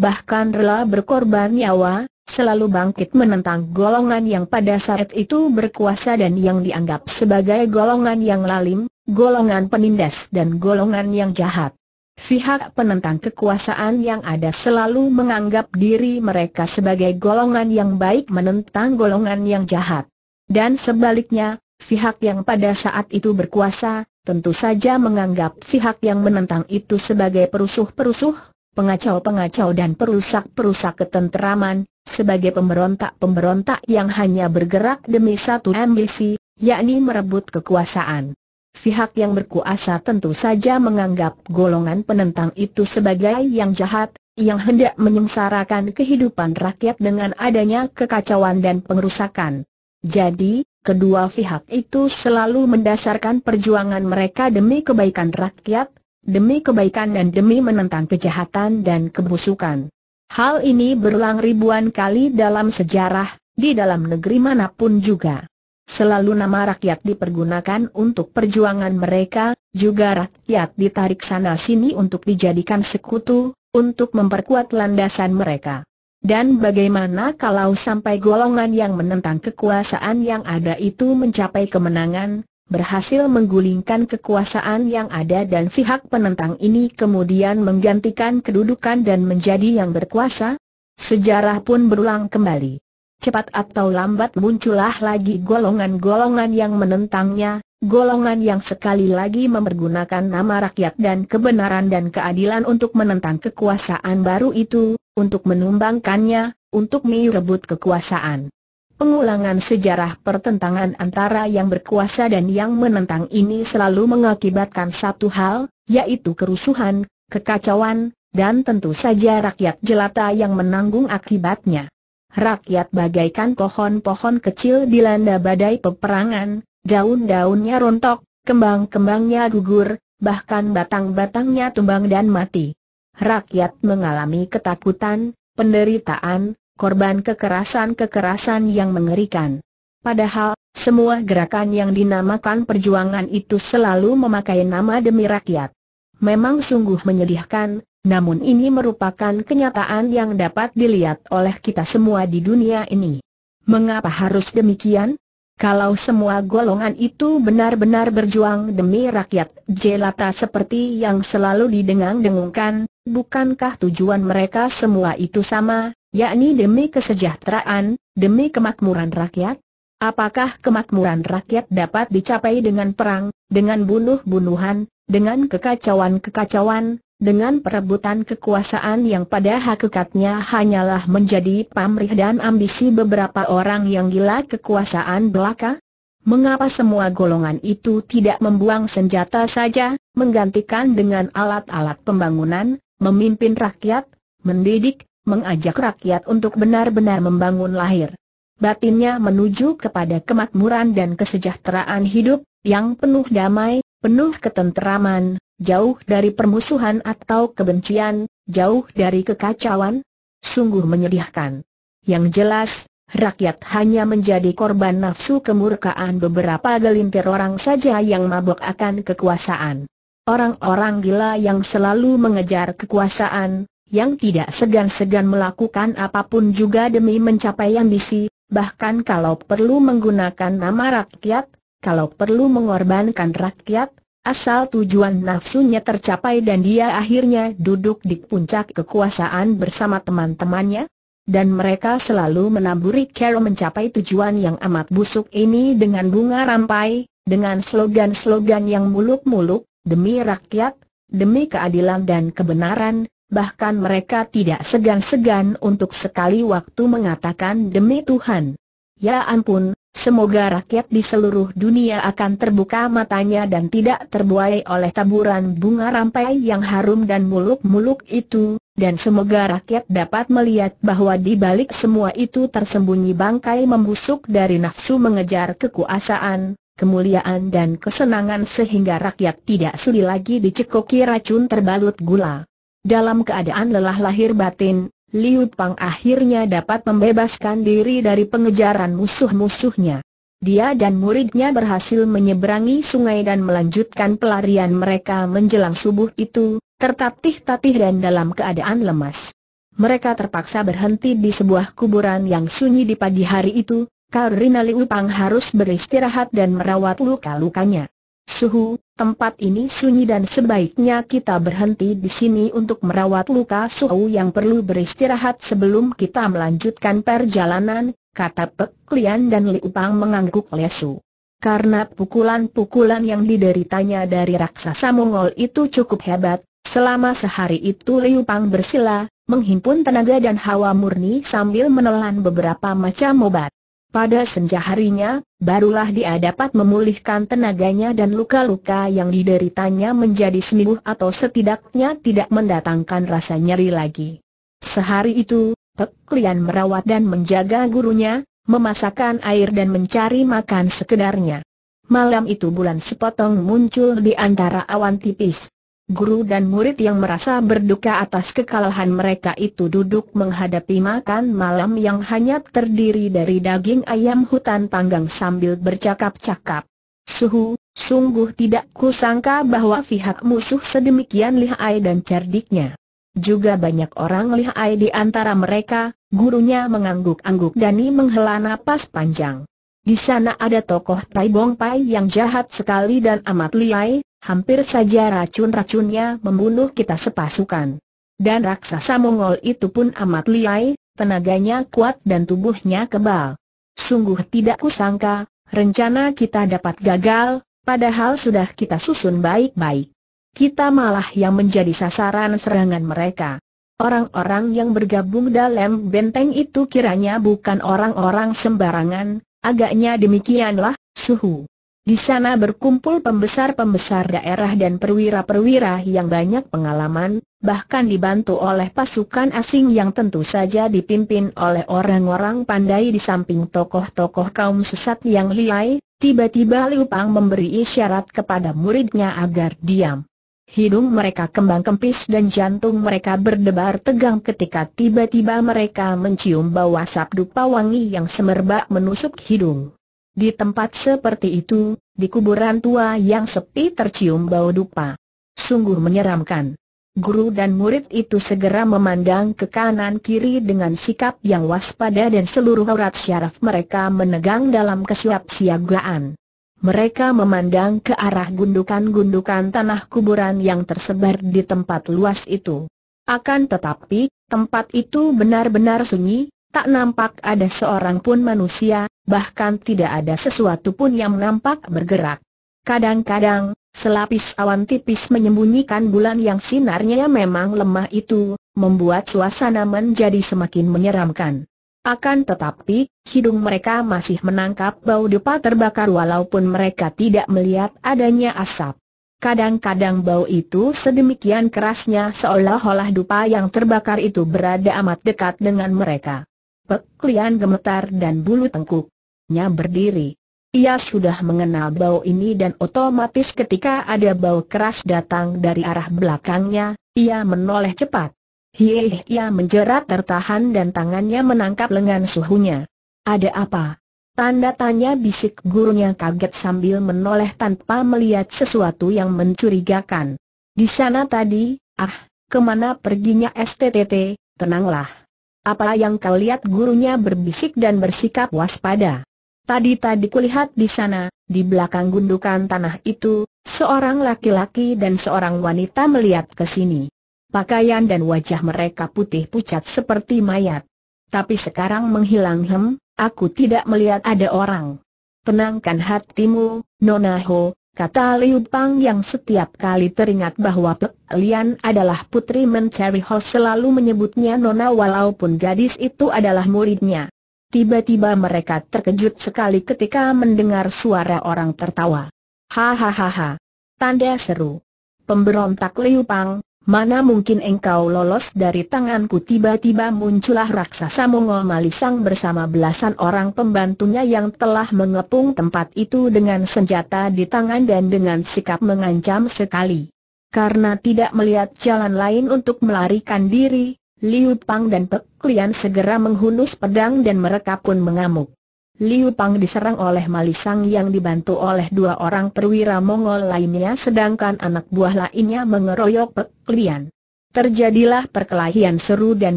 bahkan rela berkorban nyawa, selalu bangkit menentang golongan yang pada saat itu berkuasa dan yang dianggap sebagai golongan yang lalim, golongan penindas dan golongan yang jahat. Pihak penentang kekuasaan yang ada selalu menganggap diri mereka sebagai golongan yang baik menentang golongan yang jahat. Dan sebaliknya, pihak yang pada saat itu berkuasa, tentu saja menganggap pihak yang menentang itu sebagai perusuh-perusuh, pengacau-pengacau dan perusak-perusak ketenteraman, sebagai pemberontak-pemberontak yang hanya bergerak demi satu ambisi, yakni merebut kekuasaan. Pihak yang berkuasa tentu saja menganggap golongan penentang itu sebagai yang jahat, yang hendak menyengsarakan kehidupan rakyat dengan adanya kekacauan dan pengerusakan. Jadi, kedua pihak itu selalu mendasarkan perjuangan mereka demi kebaikan rakyat, demi kebaikan dan demi menentang kejahatan dan kebusukan. Hal ini berulang ribuan kali dalam sejarah, di dalam negeri manapun juga. Selalu nama rakyat dipergunakan untuk perjuangan mereka, juga rakyat ditarik sana-sini untuk dijadikan sekutu, untuk memperkuat landasan mereka. Dan bagaimana kalau sampai golongan yang menentang kekuasaan yang ada itu mencapai kemenangan, berhasil menggulingkan kekuasaan yang ada dan pihak penentang ini kemudian menggantikan kedudukan dan menjadi yang berkuasa? Sejarah pun berulang kembali. Cepat atau lambat muncullah lagi golongan-golongan yang menentangnya, golongan yang sekali lagi mempergunakan nama rakyat dan kebenaran dan keadilan untuk menentang kekuasaan baru itu, untuk menumbangkannya, untuk merebut kekuasaan. Pengulangan sejarah pertentangan antara yang berkuasa dan yang menentang ini selalu mengakibatkan satu hal, yaitu kerusuhan, kekacauan, dan tentu saja rakyat jelata yang menanggung akibatnya. Rakyat bagaikan pohon-pohon kecil dilanda badai peperangan, Daun-daunnya rontok, kembang-kembangnya gugur, bahkan batang-batangnya tumbang dan mati. Rakyat mengalami ketakutan, penderitaan, korban kekerasan-kekerasan yang mengerikan. Padahal, semua gerakan yang dinamakan perjuangan itu selalu memakai nama demi rakyat. Memang sungguh menyedihkan, namun ini merupakan kenyataan yang dapat dilihat oleh kita semua di dunia ini. Mengapa harus demikian? Kalau semua golongan itu benar-benar berjuang demi rakyat, jelata seperti yang selalu didengang-dengungkan, bukankah tujuan mereka semua itu sama, yakni demi kesejahteraan, demi kemakmuran rakyat? Apakah kemakmuran rakyat dapat dicapai dengan perang, dengan bunuh-bunuhan, dengan kekacauan-kekacauan, dengan perebutan kekuasaan yang pada hakikatnya hanyalah menjadi pamrih dan ambisi beberapa orang yang gila kekuasaan belaka? Mengapa semua golongan itu tidak membuang senjata saja, menggantikan dengan alat-alat pembangunan, memimpin rakyat, mendidik, mengajak rakyat untuk benar-benar membangun lahir batinnya menuju kepada kemakmuran dan kesejahteraan hidup, yang penuh damai, penuh ketenteraman, jauh dari permusuhan atau kebencian, jauh dari kekacauan? Sungguh menyedihkan. Yang jelas, rakyat hanya menjadi korban nafsu kemurkaan beberapa gelintir orang saja yang mabok akan kekuasaan. Orang-orang gila yang selalu mengejar kekuasaan, yang tidak segan-segan melakukan apapun juga demi mencapai ambisi, bahkan kalau perlu menggunakan nama rakyat, kalau perlu mengorbankan rakyat, Asal tujuan nafsunya tercapai dan dia akhirnya duduk di puncak kekuasaan bersama teman-temannya, dan mereka selalu menaburi Carol mencapai tujuan yang amat busuk ini dengan bunga rampai, dengan slogan-slogan yang muluk-muluk, demi rakyat, demi keadilan dan kebenaran, bahkan mereka tidak segan-segan untuk sekali waktu mengatakan demi Tuhan. Ya ampun, Semoga rakyat di seluruh dunia akan terbuka matanya dan tidak terbuai oleh taburan bunga rampai yang harum dan muluk-muluk itu, dan semoga rakyat dapat melihat bahwa di balik semua itu tersembunyi bangkai membusuk dari nafsu mengejar kekuasaan, kemuliaan dan kesenangan sehingga rakyat tidak sulit lagi dicekoki racun terbalut gula. Dalam keadaan lelah lahir batin, Liu Pang akhirnya dapat membebaskan diri dari pengejaran musuh-musuhnya. Dia dan muridnya berhasil menyeberangi sungai dan melanjutkan pelarian mereka menjelang subuh itu, tertatih-tatih dan dalam keadaan lemas. Mereka terpaksa berhenti di sebuah kuburan yang sunyi di pagi hari itu, karena Liu Pang harus beristirahat dan merawat luka-lukanya. Suhu, Tempat ini sunyi dan sebaiknya kita berhenti di sini untuk merawat luka suhu yang perlu beristirahat sebelum kita melanjutkan perjalanan, kata Pek Lian dan Liu Pang mengangguk lesu. Karena pukulan-pukulan yang dideritanya dari raksasa Mongol itu cukup hebat, selama sehari itu Liu Pang bersila, menghimpun tenaga dan hawa murni sambil menelan beberapa macam obat. Pada senja harinya, barulah dia dapat memulihkan tenaganya dan luka-luka yang dideritanya menjadi sembuh atau setidaknya tidak mendatangkan rasa nyeri lagi. Sehari itu, Pek merawat dan menjaga gurunya, memasakkan air dan mencari makan sekedarnya. Malam itu bulan sepotong muncul di antara awan tipis. Guru dan murid yang merasa berduka atas kekalahan mereka itu duduk menghadapi makan malam yang hanya terdiri dari daging ayam hutan panggang sambil bercakap-cakap. Suhu, sungguh tidak kusangka bahwa pihak musuh sedemikian lihai dan cerdiknya. Juga banyak orang lihai di antara mereka, gurunya mengangguk-angguk Dani menghela napas panjang. Di sana ada tokoh Tai Bong Pai yang jahat sekali dan amat lihai, Hampir saja racun-racunnya membunuh kita sepasukan. Dan raksasa Mongol itu pun amat liai, tenaganya kuat dan tubuhnya kebal. Sungguh tidak kusangka, rencana kita dapat gagal, padahal sudah kita susun baik-baik. Kita malah yang menjadi sasaran serangan mereka. Orang-orang yang bergabung dalam benteng itu kiranya bukan orang-orang sembarangan, agaknya demikianlah, suhu. Di sana berkumpul pembesar-pembesar daerah dan perwira-perwira yang banyak pengalaman, bahkan dibantu oleh pasukan asing yang tentu saja dipimpin oleh orang-orang pandai di samping tokoh-tokoh kaum sesat yang liai, tiba-tiba Liu Pang memberi isyarat kepada muridnya agar diam. Hidung mereka kembang kempis dan jantung mereka berdebar tegang ketika tiba-tiba mereka mencium bau asap dupa wangi yang semerbak menusuk hidung. Di tempat seperti itu, di kuburan tua yang sepi tercium bau dupa. Sungguh menyeramkan. Guru dan murid itu segera memandang ke kanan-kiri dengan sikap yang waspada dan seluruh aurat syaraf mereka menegang dalam kesiapsiagaan. Mereka memandang ke arah gundukan-gundukan tanah kuburan yang tersebar di tempat luas itu. Akan tetapi, tempat itu benar-benar sunyi, tak nampak ada seorang pun manusia, bahkan tidak ada sesuatu pun yang nampak bergerak. Kadang-kadang, selapis awan tipis menyembunyikan bulan yang sinarnya memang lemah itu, membuat suasana menjadi semakin menyeramkan. Akan tetapi, hidung mereka masih menangkap bau dupa terbakar walaupun mereka tidak melihat adanya asap. Kadang-kadang bau itu sedemikian kerasnya seolah-olah dupa yang terbakar itu berada amat dekat dengan mereka peklian gemetar dan bulu tengkuknya berdiri. Ia sudah mengenal bau ini dan otomatis ketika ada bau keras datang dari arah belakangnya, ia menoleh cepat. Hieih ia menjerat tertahan dan tangannya menangkap lengan suhunya. Ada apa? Tanda tanya bisik gurunya kaget sambil menoleh tanpa melihat sesuatu yang mencurigakan. Di sana tadi, ah, kemana perginya STTT, tenanglah. Apa yang kau lihat gurunya berbisik dan bersikap waspada. Tadi-tadi kulihat di sana, di belakang gundukan tanah itu, seorang laki-laki dan seorang wanita melihat ke sini. Pakaian dan wajah mereka putih pucat seperti mayat. Tapi sekarang menghilang hem, aku tidak melihat ada orang. Tenangkan hatimu, Nona Ho, kata Liu Pang yang setiap kali teringat bahwa Pek Lian adalah putri mencari Ho selalu menyebutnya Nona walaupun gadis itu adalah muridnya. Tiba-tiba mereka terkejut sekali ketika mendengar suara orang tertawa. Hahaha. Tanda seru. Pemberontak Liu Pang, mana mungkin engkau lolos dari tanganku tiba-tiba muncullah raksasa Mongol Malisang bersama belasan orang pembantunya yang telah mengepung tempat itu dengan senjata di tangan dan dengan sikap mengancam sekali. Karena tidak melihat jalan lain untuk melarikan diri, Liu Pang dan Pek Lian segera menghunus pedang dan mereka pun mengamuk. Liu Pang diserang oleh Malisang yang dibantu oleh dua orang perwira Mongol lainnya sedangkan anak buah lainnya mengeroyok Pek Lian. Terjadilah perkelahian seru dan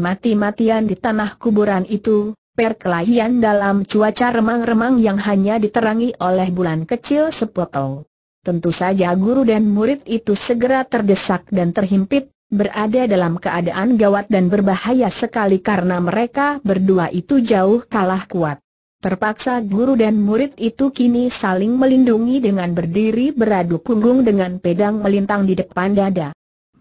mati-matian di tanah kuburan itu, perkelahian dalam cuaca remang-remang yang hanya diterangi oleh bulan kecil sepotong. Tentu saja guru dan murid itu segera terdesak dan terhimpit, berada dalam keadaan gawat dan berbahaya sekali karena mereka berdua itu jauh kalah kuat. Terpaksa guru dan murid itu kini saling melindungi dengan berdiri beradu punggung dengan pedang melintang di depan dada.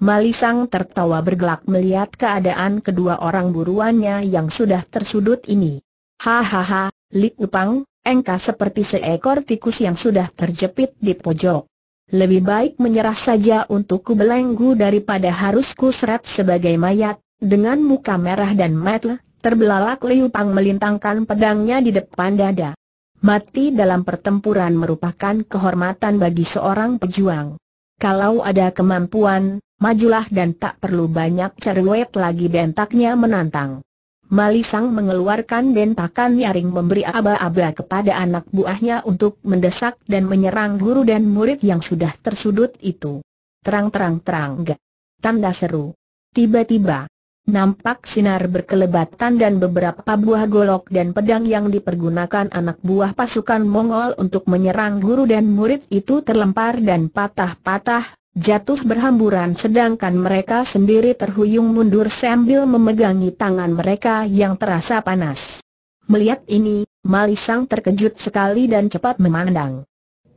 Malisang tertawa bergelak melihat keadaan kedua orang buruannya yang sudah tersudut ini. Hahaha, Li Upang, engkau seperti seekor tikus yang sudah terjepit di pojok. Lebih baik menyerah saja untuk kubelenggu daripada harus kuseret sebagai mayat, dengan muka merah dan mata, terbelalak Liu Pang melintangkan pedangnya di depan dada. Mati dalam pertempuran merupakan kehormatan bagi seorang pejuang. Kalau ada kemampuan, majulah dan tak perlu banyak cerewet lagi bentaknya menantang. Malisang mengeluarkan bentakan nyaring memberi aba-aba kepada anak buahnya untuk mendesak dan menyerang guru dan murid yang sudah tersudut itu. Terang-terang-terang gak. Tanda seru. Tiba-tiba, nampak sinar berkelebatan dan beberapa buah golok dan pedang yang dipergunakan anak buah pasukan Mongol untuk menyerang guru dan murid itu terlempar dan patah-patah, jatuh berhamburan sedangkan mereka sendiri terhuyung mundur sambil memegangi tangan mereka yang terasa panas. Melihat ini, Malisang terkejut sekali dan cepat memandang.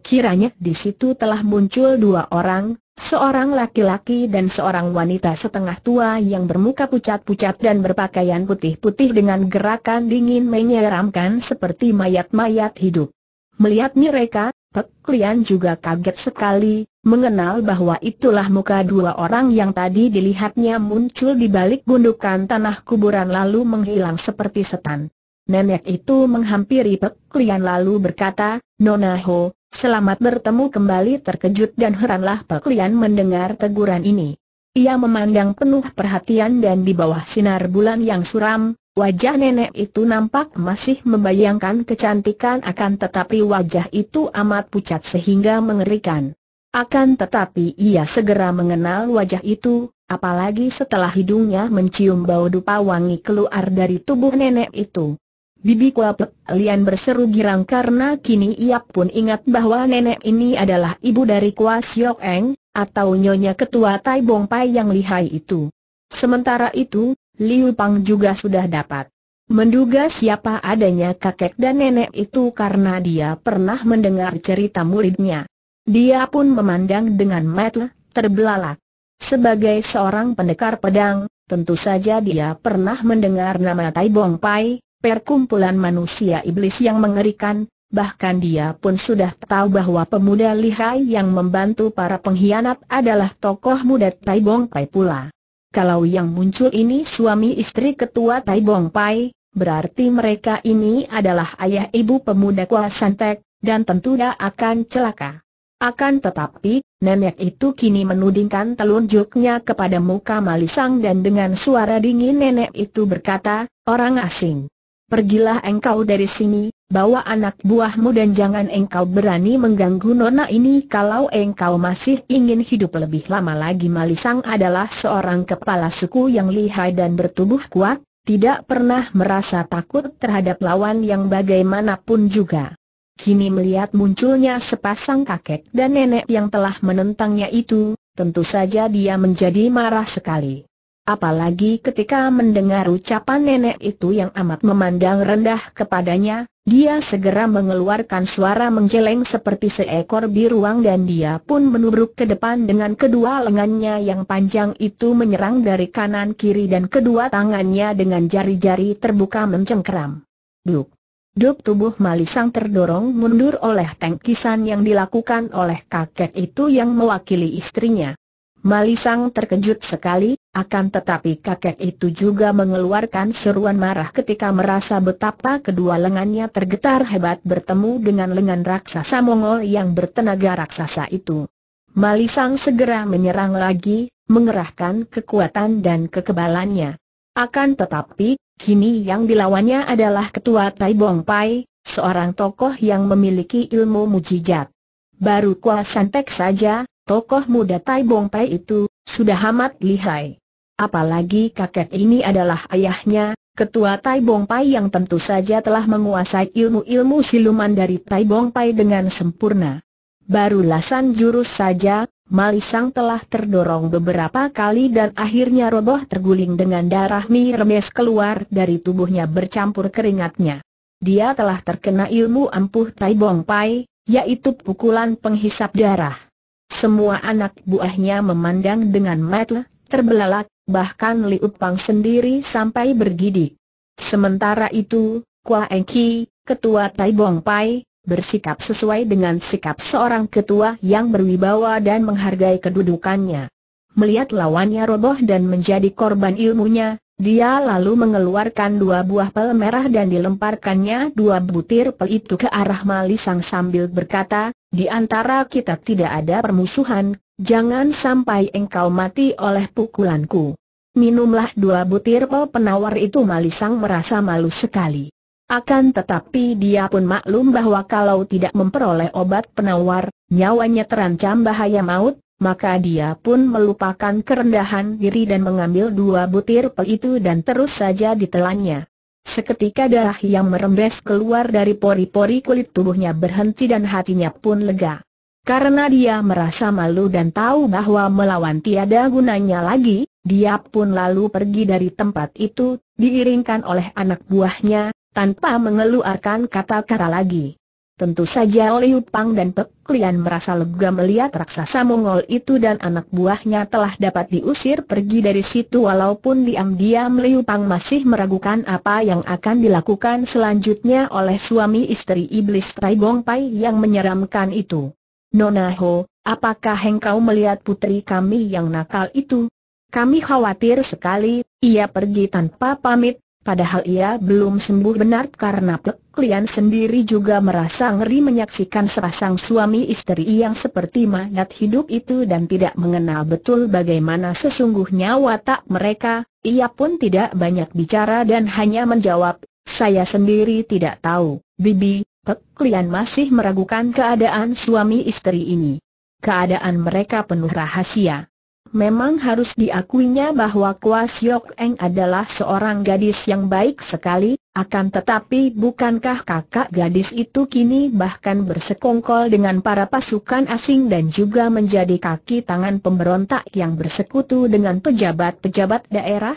Kiranya di situ telah muncul dua orang, seorang laki-laki dan seorang wanita setengah tua yang bermuka pucat-pucat dan berpakaian putih-putih dengan gerakan dingin menyeramkan seperti mayat-mayat hidup. Melihat mereka, Pek Lian juga kaget sekali, mengenal bahwa itulah muka dua orang yang tadi dilihatnya muncul di balik gundukan tanah kuburan lalu menghilang seperti setan. Nenek itu menghampiri Pek Lian lalu berkata, Nona Ho, selamat bertemu kembali terkejut dan heranlah Pek Lian mendengar teguran ini. Ia memandang penuh perhatian dan di bawah sinar bulan yang suram, Wajah nenek itu nampak masih membayangkan kecantikan akan tetapi wajah itu amat pucat sehingga mengerikan. Akan tetapi ia segera mengenal wajah itu, apalagi setelah hidungnya mencium bau dupa wangi keluar dari tubuh nenek itu. Bibi Kuap Lian berseru girang karena kini ia pun ingat bahwa nenek ini adalah ibu dari Kua Siok Eng, atau nyonya ketua Tai Bong Pai yang lihai itu. Sementara itu, Liu Pang juga sudah dapat menduga siapa adanya kakek dan nenek itu karena dia pernah mendengar cerita muridnya. Dia pun memandang dengan mata terbelalak. Sebagai seorang pendekar pedang, tentu saja dia pernah mendengar nama Tai Bong Pai, perkumpulan manusia iblis yang mengerikan, bahkan dia pun sudah tahu bahwa pemuda lihai yang membantu para pengkhianat adalah tokoh muda Tai Bong Pai pula kalau yang muncul ini suami istri ketua Tai Bong Pai, berarti mereka ini adalah ayah ibu pemuda Kua Santek, dan tentu dia akan celaka. Akan tetapi, nenek itu kini menudingkan telunjuknya kepada muka Malisang dan dengan suara dingin nenek itu berkata, orang asing. Pergilah engkau dari sini, bawa anak buahmu dan jangan engkau berani mengganggu nona ini kalau engkau masih ingin hidup lebih lama lagi Malisang adalah seorang kepala suku yang lihai dan bertubuh kuat, tidak pernah merasa takut terhadap lawan yang bagaimanapun juga. Kini melihat munculnya sepasang kakek dan nenek yang telah menentangnya itu, tentu saja dia menjadi marah sekali. Apalagi ketika mendengar ucapan nenek itu yang amat memandang rendah kepadanya, dia segera mengeluarkan suara menggeleng seperti seekor biruang dan dia pun menubruk ke depan dengan kedua lengannya yang panjang itu menyerang dari kanan kiri dan kedua tangannya dengan jari-jari terbuka mencengkeram. Duk! Duk tubuh Malisang terdorong mundur oleh tangkisan yang dilakukan oleh kakek itu yang mewakili istrinya. Malisang terkejut sekali, akan tetapi kakek itu juga mengeluarkan seruan marah ketika merasa betapa kedua lengannya tergetar hebat bertemu dengan lengan raksasa Mongol yang bertenaga raksasa itu. Malisang segera menyerang lagi, mengerahkan kekuatan dan kekebalannya. Akan tetapi, kini yang dilawannya adalah ketua Tai Bong Pai, seorang tokoh yang memiliki ilmu mujizat. Baru Kuasantek saja, Tokoh muda Tai Bong Pai itu, sudah amat lihai. Apalagi kakek ini adalah ayahnya, ketua Tai Bong Pai yang tentu saja telah menguasai ilmu-ilmu siluman dari Tai Bong Pai dengan sempurna. Baru lasan jurus saja, Malisang telah terdorong beberapa kali dan akhirnya roboh terguling dengan darah mi keluar dari tubuhnya bercampur keringatnya. Dia telah terkena ilmu ampuh Tai Bong Pai, yaitu pukulan penghisap darah. Semua anak buahnya memandang dengan mata terbelalak, bahkan Liu Pang sendiri sampai bergidik. Sementara itu, Kwa Engki, ketua Tai Bong Pai, bersikap sesuai dengan sikap seorang ketua yang berwibawa dan menghargai kedudukannya. Melihat lawannya roboh dan menjadi korban ilmunya, dia lalu mengeluarkan dua buah pel merah dan dilemparkannya dua butir pel itu ke arah Malisang sambil berkata, di antara kita tidak ada permusuhan, jangan sampai engkau mati oleh pukulanku. Minumlah dua butir pol penawar itu Malisang merasa malu sekali. Akan tetapi dia pun maklum bahwa kalau tidak memperoleh obat penawar, nyawanya terancam bahaya maut, maka dia pun melupakan kerendahan diri dan mengambil dua butir pel itu dan terus saja ditelannya. Seketika darah yang merembes keluar dari pori-pori kulit tubuhnya berhenti dan hatinya pun lega. Karena dia merasa malu dan tahu bahwa melawan tiada gunanya lagi, dia pun lalu pergi dari tempat itu, diiringkan oleh anak buahnya, tanpa mengeluarkan kata-kata lagi. Tentu saja Liu Pang dan Pek Lian merasa lega melihat raksasa Mongol itu dan anak buahnya telah dapat diusir pergi dari situ walaupun diam-diam Liu Pang masih meragukan apa yang akan dilakukan selanjutnya oleh suami istri iblis Tai Gong Pai yang menyeramkan itu. Nona Ho, apakah engkau melihat putri kami yang nakal itu? Kami khawatir sekali, ia pergi tanpa pamit, padahal ia belum sembuh benar karena peklian sendiri juga merasa ngeri menyaksikan sepasang suami istri yang seperti mayat hidup itu dan tidak mengenal betul bagaimana sesungguhnya watak mereka, ia pun tidak banyak bicara dan hanya menjawab, saya sendiri tidak tahu, Bibi, Peklian masih meragukan keadaan suami istri ini. Keadaan mereka penuh rahasia. Memang harus diakuinya bahwa Kwa Siok Eng adalah seorang gadis yang baik sekali, akan tetapi bukankah kakak gadis itu kini bahkan bersekongkol dengan para pasukan asing dan juga menjadi kaki tangan pemberontak yang bersekutu dengan pejabat-pejabat daerah?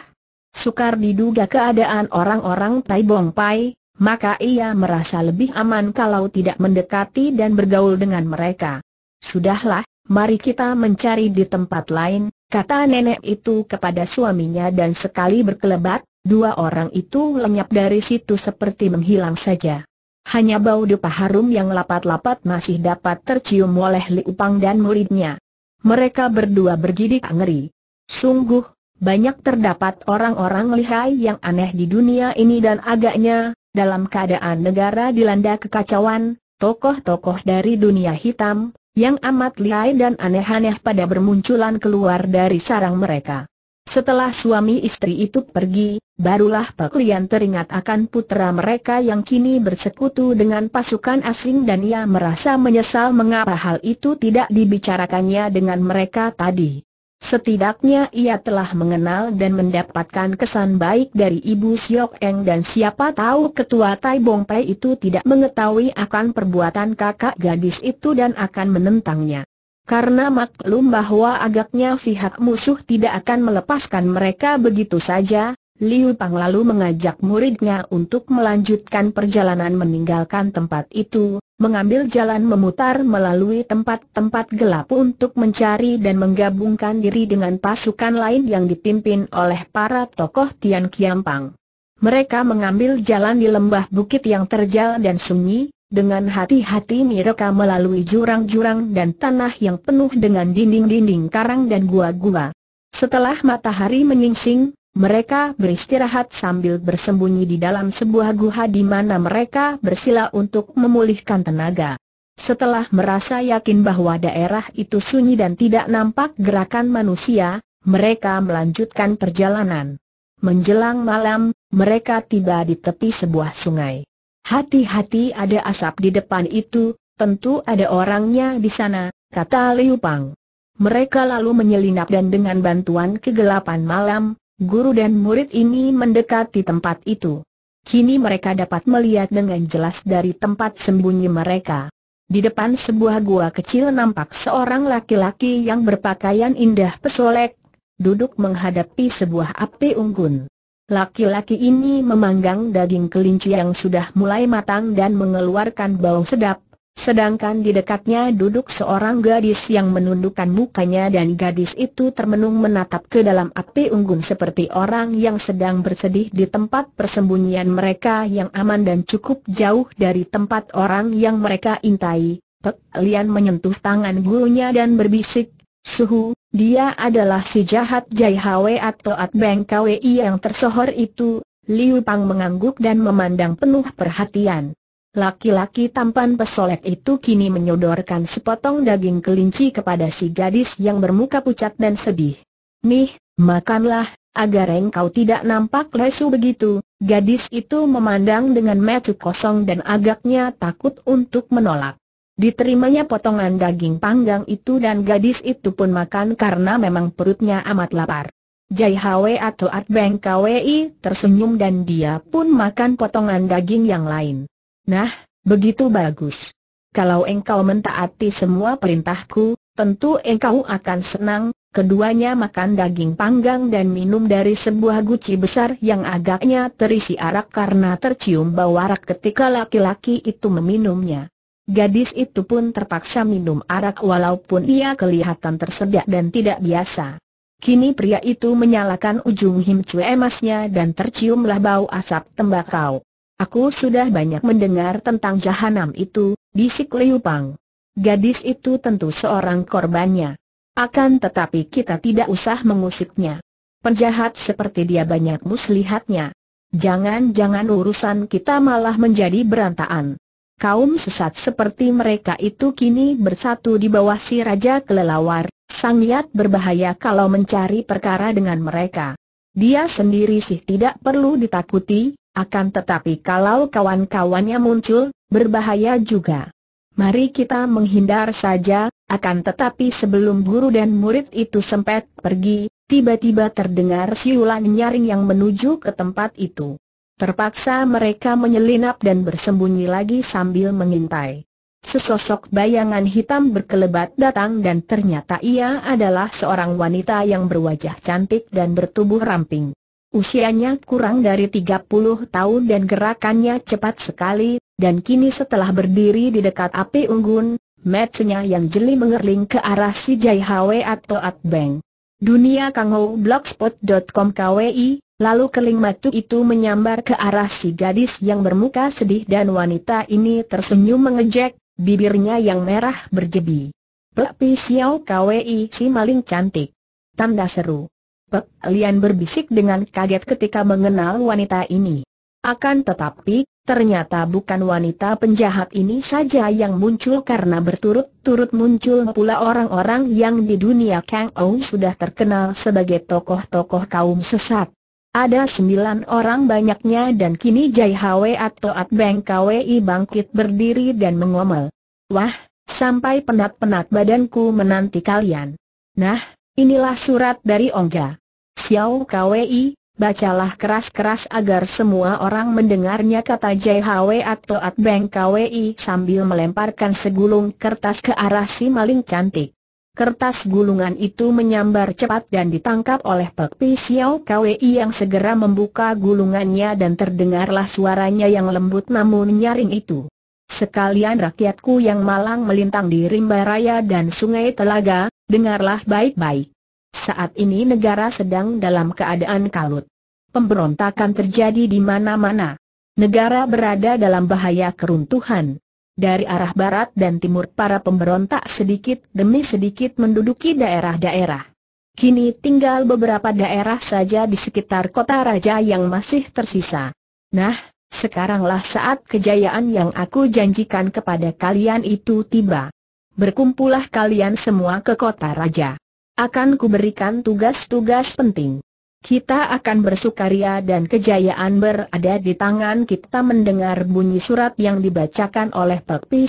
Sukar diduga keadaan orang-orang Tai Bong Pai, maka ia merasa lebih aman kalau tidak mendekati dan bergaul dengan mereka. Sudahlah, mari kita mencari di tempat lain, kata nenek itu kepada suaminya dan sekali berkelebat, dua orang itu lenyap dari situ seperti menghilang saja. Hanya bau dupa harum yang lapat-lapat masih dapat tercium oleh Liupang Upang dan muridnya. Mereka berdua bergidik ngeri. Sungguh, banyak terdapat orang-orang lihai yang aneh di dunia ini dan agaknya, dalam keadaan negara dilanda kekacauan, tokoh-tokoh dari dunia hitam, yang amat lihai dan aneh-aneh pada bermunculan keluar dari sarang mereka. Setelah suami istri itu pergi, barulah Peklian teringat akan putra mereka yang kini bersekutu dengan pasukan asing dan ia merasa menyesal mengapa hal itu tidak dibicarakannya dengan mereka tadi. Setidaknya ia telah mengenal dan mendapatkan kesan baik dari Ibu Siok Eng dan siapa tahu ketua Tai Bong Pai itu tidak mengetahui akan perbuatan kakak gadis itu dan akan menentangnya. Karena maklum bahwa agaknya pihak musuh tidak akan melepaskan mereka begitu saja, Liu Pang lalu mengajak muridnya untuk melanjutkan perjalanan meninggalkan tempat itu, mengambil jalan memutar melalui tempat-tempat gelap untuk mencari dan menggabungkan diri dengan pasukan lain yang dipimpin oleh para tokoh Tian Kiampang. Mereka mengambil jalan di lembah bukit yang terjal dan sunyi, dengan hati-hati mereka melalui jurang-jurang dan tanah yang penuh dengan dinding-dinding karang dan gua-gua. Setelah matahari menyingsing, mereka beristirahat sambil bersembunyi di dalam sebuah guha di mana mereka bersila untuk memulihkan tenaga. Setelah merasa yakin bahwa daerah itu sunyi dan tidak nampak gerakan manusia, mereka melanjutkan perjalanan. Menjelang malam, mereka tiba di tepi sebuah sungai. Hati-hati ada asap di depan itu, tentu ada orangnya di sana, kata Liu Pang. Mereka lalu menyelinap dan dengan bantuan kegelapan malam, guru dan murid ini mendekati tempat itu. Kini mereka dapat melihat dengan jelas dari tempat sembunyi mereka. Di depan sebuah gua kecil nampak seorang laki-laki yang berpakaian indah pesolek, duduk menghadapi sebuah api unggun. Laki-laki ini memanggang daging kelinci yang sudah mulai matang dan mengeluarkan bau sedap, Sedangkan di dekatnya duduk seorang gadis yang menundukkan mukanya dan gadis itu termenung menatap ke dalam api unggun seperti orang yang sedang bersedih di tempat persembunyian mereka yang aman dan cukup jauh dari tempat orang yang mereka intai. Pek Lian menyentuh tangan gurunya dan berbisik, Suhu, dia adalah si jahat Jai Hwe atau At Beng Kwe yang tersohor itu. Liu Pang mengangguk dan memandang penuh perhatian. Laki-laki tampan pesolek itu kini menyodorkan sepotong daging kelinci kepada si gadis yang bermuka pucat dan sedih. Nih, makanlah, agar engkau tidak nampak lesu begitu. Gadis itu memandang dengan mata kosong dan agaknya takut untuk menolak. Diterimanya potongan daging panggang itu dan gadis itu pun makan karena memang perutnya amat lapar. Jai Hwe atau Art Beng Kwei tersenyum dan dia pun makan potongan daging yang lain. Nah, begitu bagus. Kalau engkau mentaati semua perintahku, tentu engkau akan senang, keduanya makan daging panggang dan minum dari sebuah guci besar yang agaknya terisi arak karena tercium bau arak ketika laki-laki itu meminumnya. Gadis itu pun terpaksa minum arak walaupun ia kelihatan tersedak dan tidak biasa. Kini pria itu menyalakan ujung himcu emasnya dan terciumlah bau asap tembakau. Aku sudah banyak mendengar tentang jahanam itu, bisik Liu Pang. Gadis itu tentu seorang korbannya. Akan tetapi kita tidak usah mengusiknya. Penjahat seperti dia banyak muslihatnya. Jangan-jangan urusan kita malah menjadi berantakan. Kaum sesat seperti mereka itu kini bersatu di bawah si Raja Kelelawar, Sang Yat berbahaya kalau mencari perkara dengan mereka. Dia sendiri sih tidak perlu ditakuti, akan tetapi kalau kawan-kawannya muncul, berbahaya juga. Mari kita menghindar saja, akan tetapi sebelum guru dan murid itu sempat pergi, tiba-tiba terdengar siulan nyaring yang menuju ke tempat itu. Terpaksa mereka menyelinap dan bersembunyi lagi sambil mengintai. Sesosok bayangan hitam berkelebat datang dan ternyata ia adalah seorang wanita yang berwajah cantik dan bertubuh ramping. Usianya kurang dari 30 tahun dan gerakannya cepat sekali, dan kini setelah berdiri di dekat api unggun, matanya yang jeli mengerling ke arah si Jai Hwe atau At Beng. Dunia Kangho Blogspot.com KWI, lalu keling matu itu menyambar ke arah si gadis yang bermuka sedih dan wanita ini tersenyum mengejek, bibirnya yang merah berjebi. Pepi Xiao KWI si maling cantik. Tanda seru. Pek Lian berbisik dengan kaget ketika mengenal wanita ini. Akan tetapi, ternyata bukan wanita penjahat ini saja yang muncul karena berturut-turut muncul pula orang-orang yang di dunia Kang Ou sudah terkenal sebagai tokoh-tokoh kaum sesat. Ada sembilan orang banyaknya dan kini Jai Hwe atau At Beng KWI bangkit berdiri dan mengomel. Wah, sampai penat-penat badanku menanti kalian. Nah, inilah surat dari Ongja. Xiao Kwei, bacalah keras-keras agar semua orang mendengarnya kata Jai Hwe atau At Beng Kwei sambil melemparkan segulung kertas ke arah si maling cantik. Kertas gulungan itu menyambar cepat dan ditangkap oleh Pek Pi Xiao Kwei yang segera membuka gulungannya dan terdengarlah suaranya yang lembut namun nyaring itu. Sekalian rakyatku yang malang melintang di rimba raya dan sungai telaga, dengarlah baik-baik. Saat ini negara sedang dalam keadaan kalut. Pemberontakan terjadi di mana-mana. Negara berada dalam bahaya keruntuhan. Dari arah barat dan timur para pemberontak sedikit demi sedikit menduduki daerah-daerah. Kini tinggal beberapa daerah saja di sekitar kota raja yang masih tersisa. Nah, sekaranglah saat kejayaan yang aku janjikan kepada kalian itu tiba. Berkumpullah kalian semua ke kota raja. Akan kuberikan tugas-tugas penting. Kita akan bersukaria dan kejayaan berada di tangan kita mendengar bunyi surat yang dibacakan oleh Pek Pi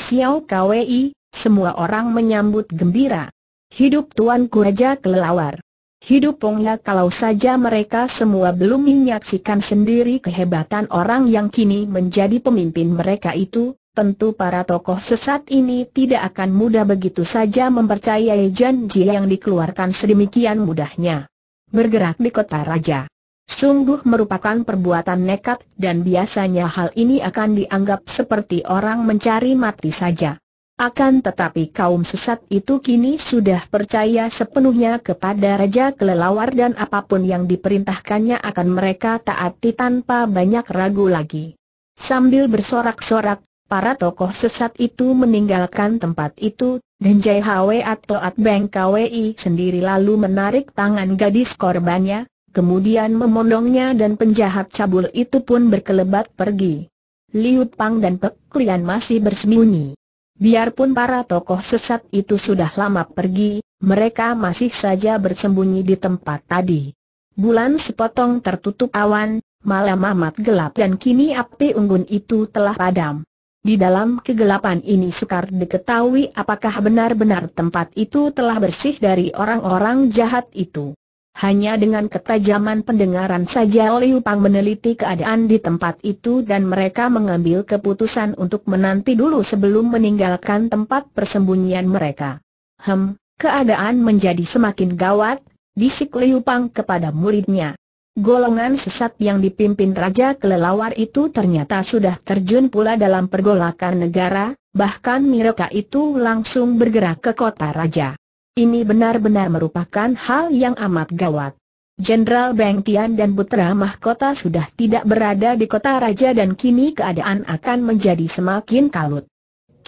Kwei, semua orang menyambut gembira. Hidup Tuan Raja Kelelawar. Hidup Pongya kalau saja mereka semua belum menyaksikan sendiri kehebatan orang yang kini menjadi pemimpin mereka itu, tentu para tokoh sesat ini tidak akan mudah begitu saja mempercayai janji yang dikeluarkan sedemikian mudahnya. Bergerak di kota raja. Sungguh merupakan perbuatan nekat dan biasanya hal ini akan dianggap seperti orang mencari mati saja. Akan tetapi kaum sesat itu kini sudah percaya sepenuhnya kepada Raja Kelelawar dan apapun yang diperintahkannya akan mereka taati tanpa banyak ragu lagi. Sambil bersorak-sorak, para tokoh sesat itu meninggalkan tempat itu, dan Jai Hwe atau At Beng Kwi sendiri lalu menarik tangan gadis korbannya, kemudian memondongnya dan penjahat cabul itu pun berkelebat pergi. Liu Pang dan Pek Lian masih bersembunyi. Biarpun para tokoh sesat itu sudah lama pergi, mereka masih saja bersembunyi di tempat tadi. Bulan sepotong tertutup awan, malam amat gelap dan kini api unggun itu telah padam. Di dalam kegelapan ini sukar diketahui apakah benar-benar tempat itu telah bersih dari orang-orang jahat itu. Hanya dengan ketajaman pendengaran saja Liu Pang meneliti keadaan di tempat itu dan mereka mengambil keputusan untuk menanti dulu sebelum meninggalkan tempat persembunyian mereka. Hem, keadaan menjadi semakin gawat, bisik Liu Pang kepada muridnya. Golongan sesat yang dipimpin Raja Kelelawar itu ternyata sudah terjun pula dalam pergolakan negara, bahkan mereka itu langsung bergerak ke kota Raja. Ini benar-benar merupakan hal yang amat gawat. Jenderal Beng Tian dan putra Mahkota sudah tidak berada di kota Raja dan kini keadaan akan menjadi semakin kalut.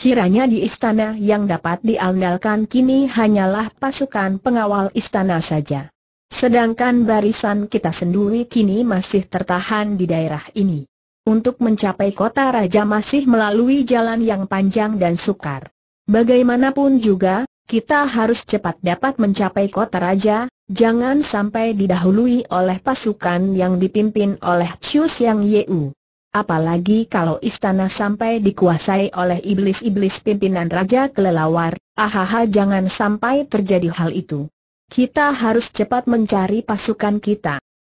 Kiranya di istana yang dapat diandalkan kini hanyalah pasukan pengawal istana saja. Sedangkan barisan kita sendiri kini masih tertahan di daerah ini. Untuk mencapai kota raja masih melalui jalan yang panjang dan sukar. Bagaimanapun juga, kita harus cepat dapat mencapai kota raja, jangan sampai didahului oleh pasukan yang dipimpin oleh Cius Yang Yeu. Apalagi kalau istana sampai dikuasai oleh iblis-iblis pimpinan raja kelelawar, ahaha jangan sampai terjadi hal itu. Kita harus cepat mencari pasukan kita.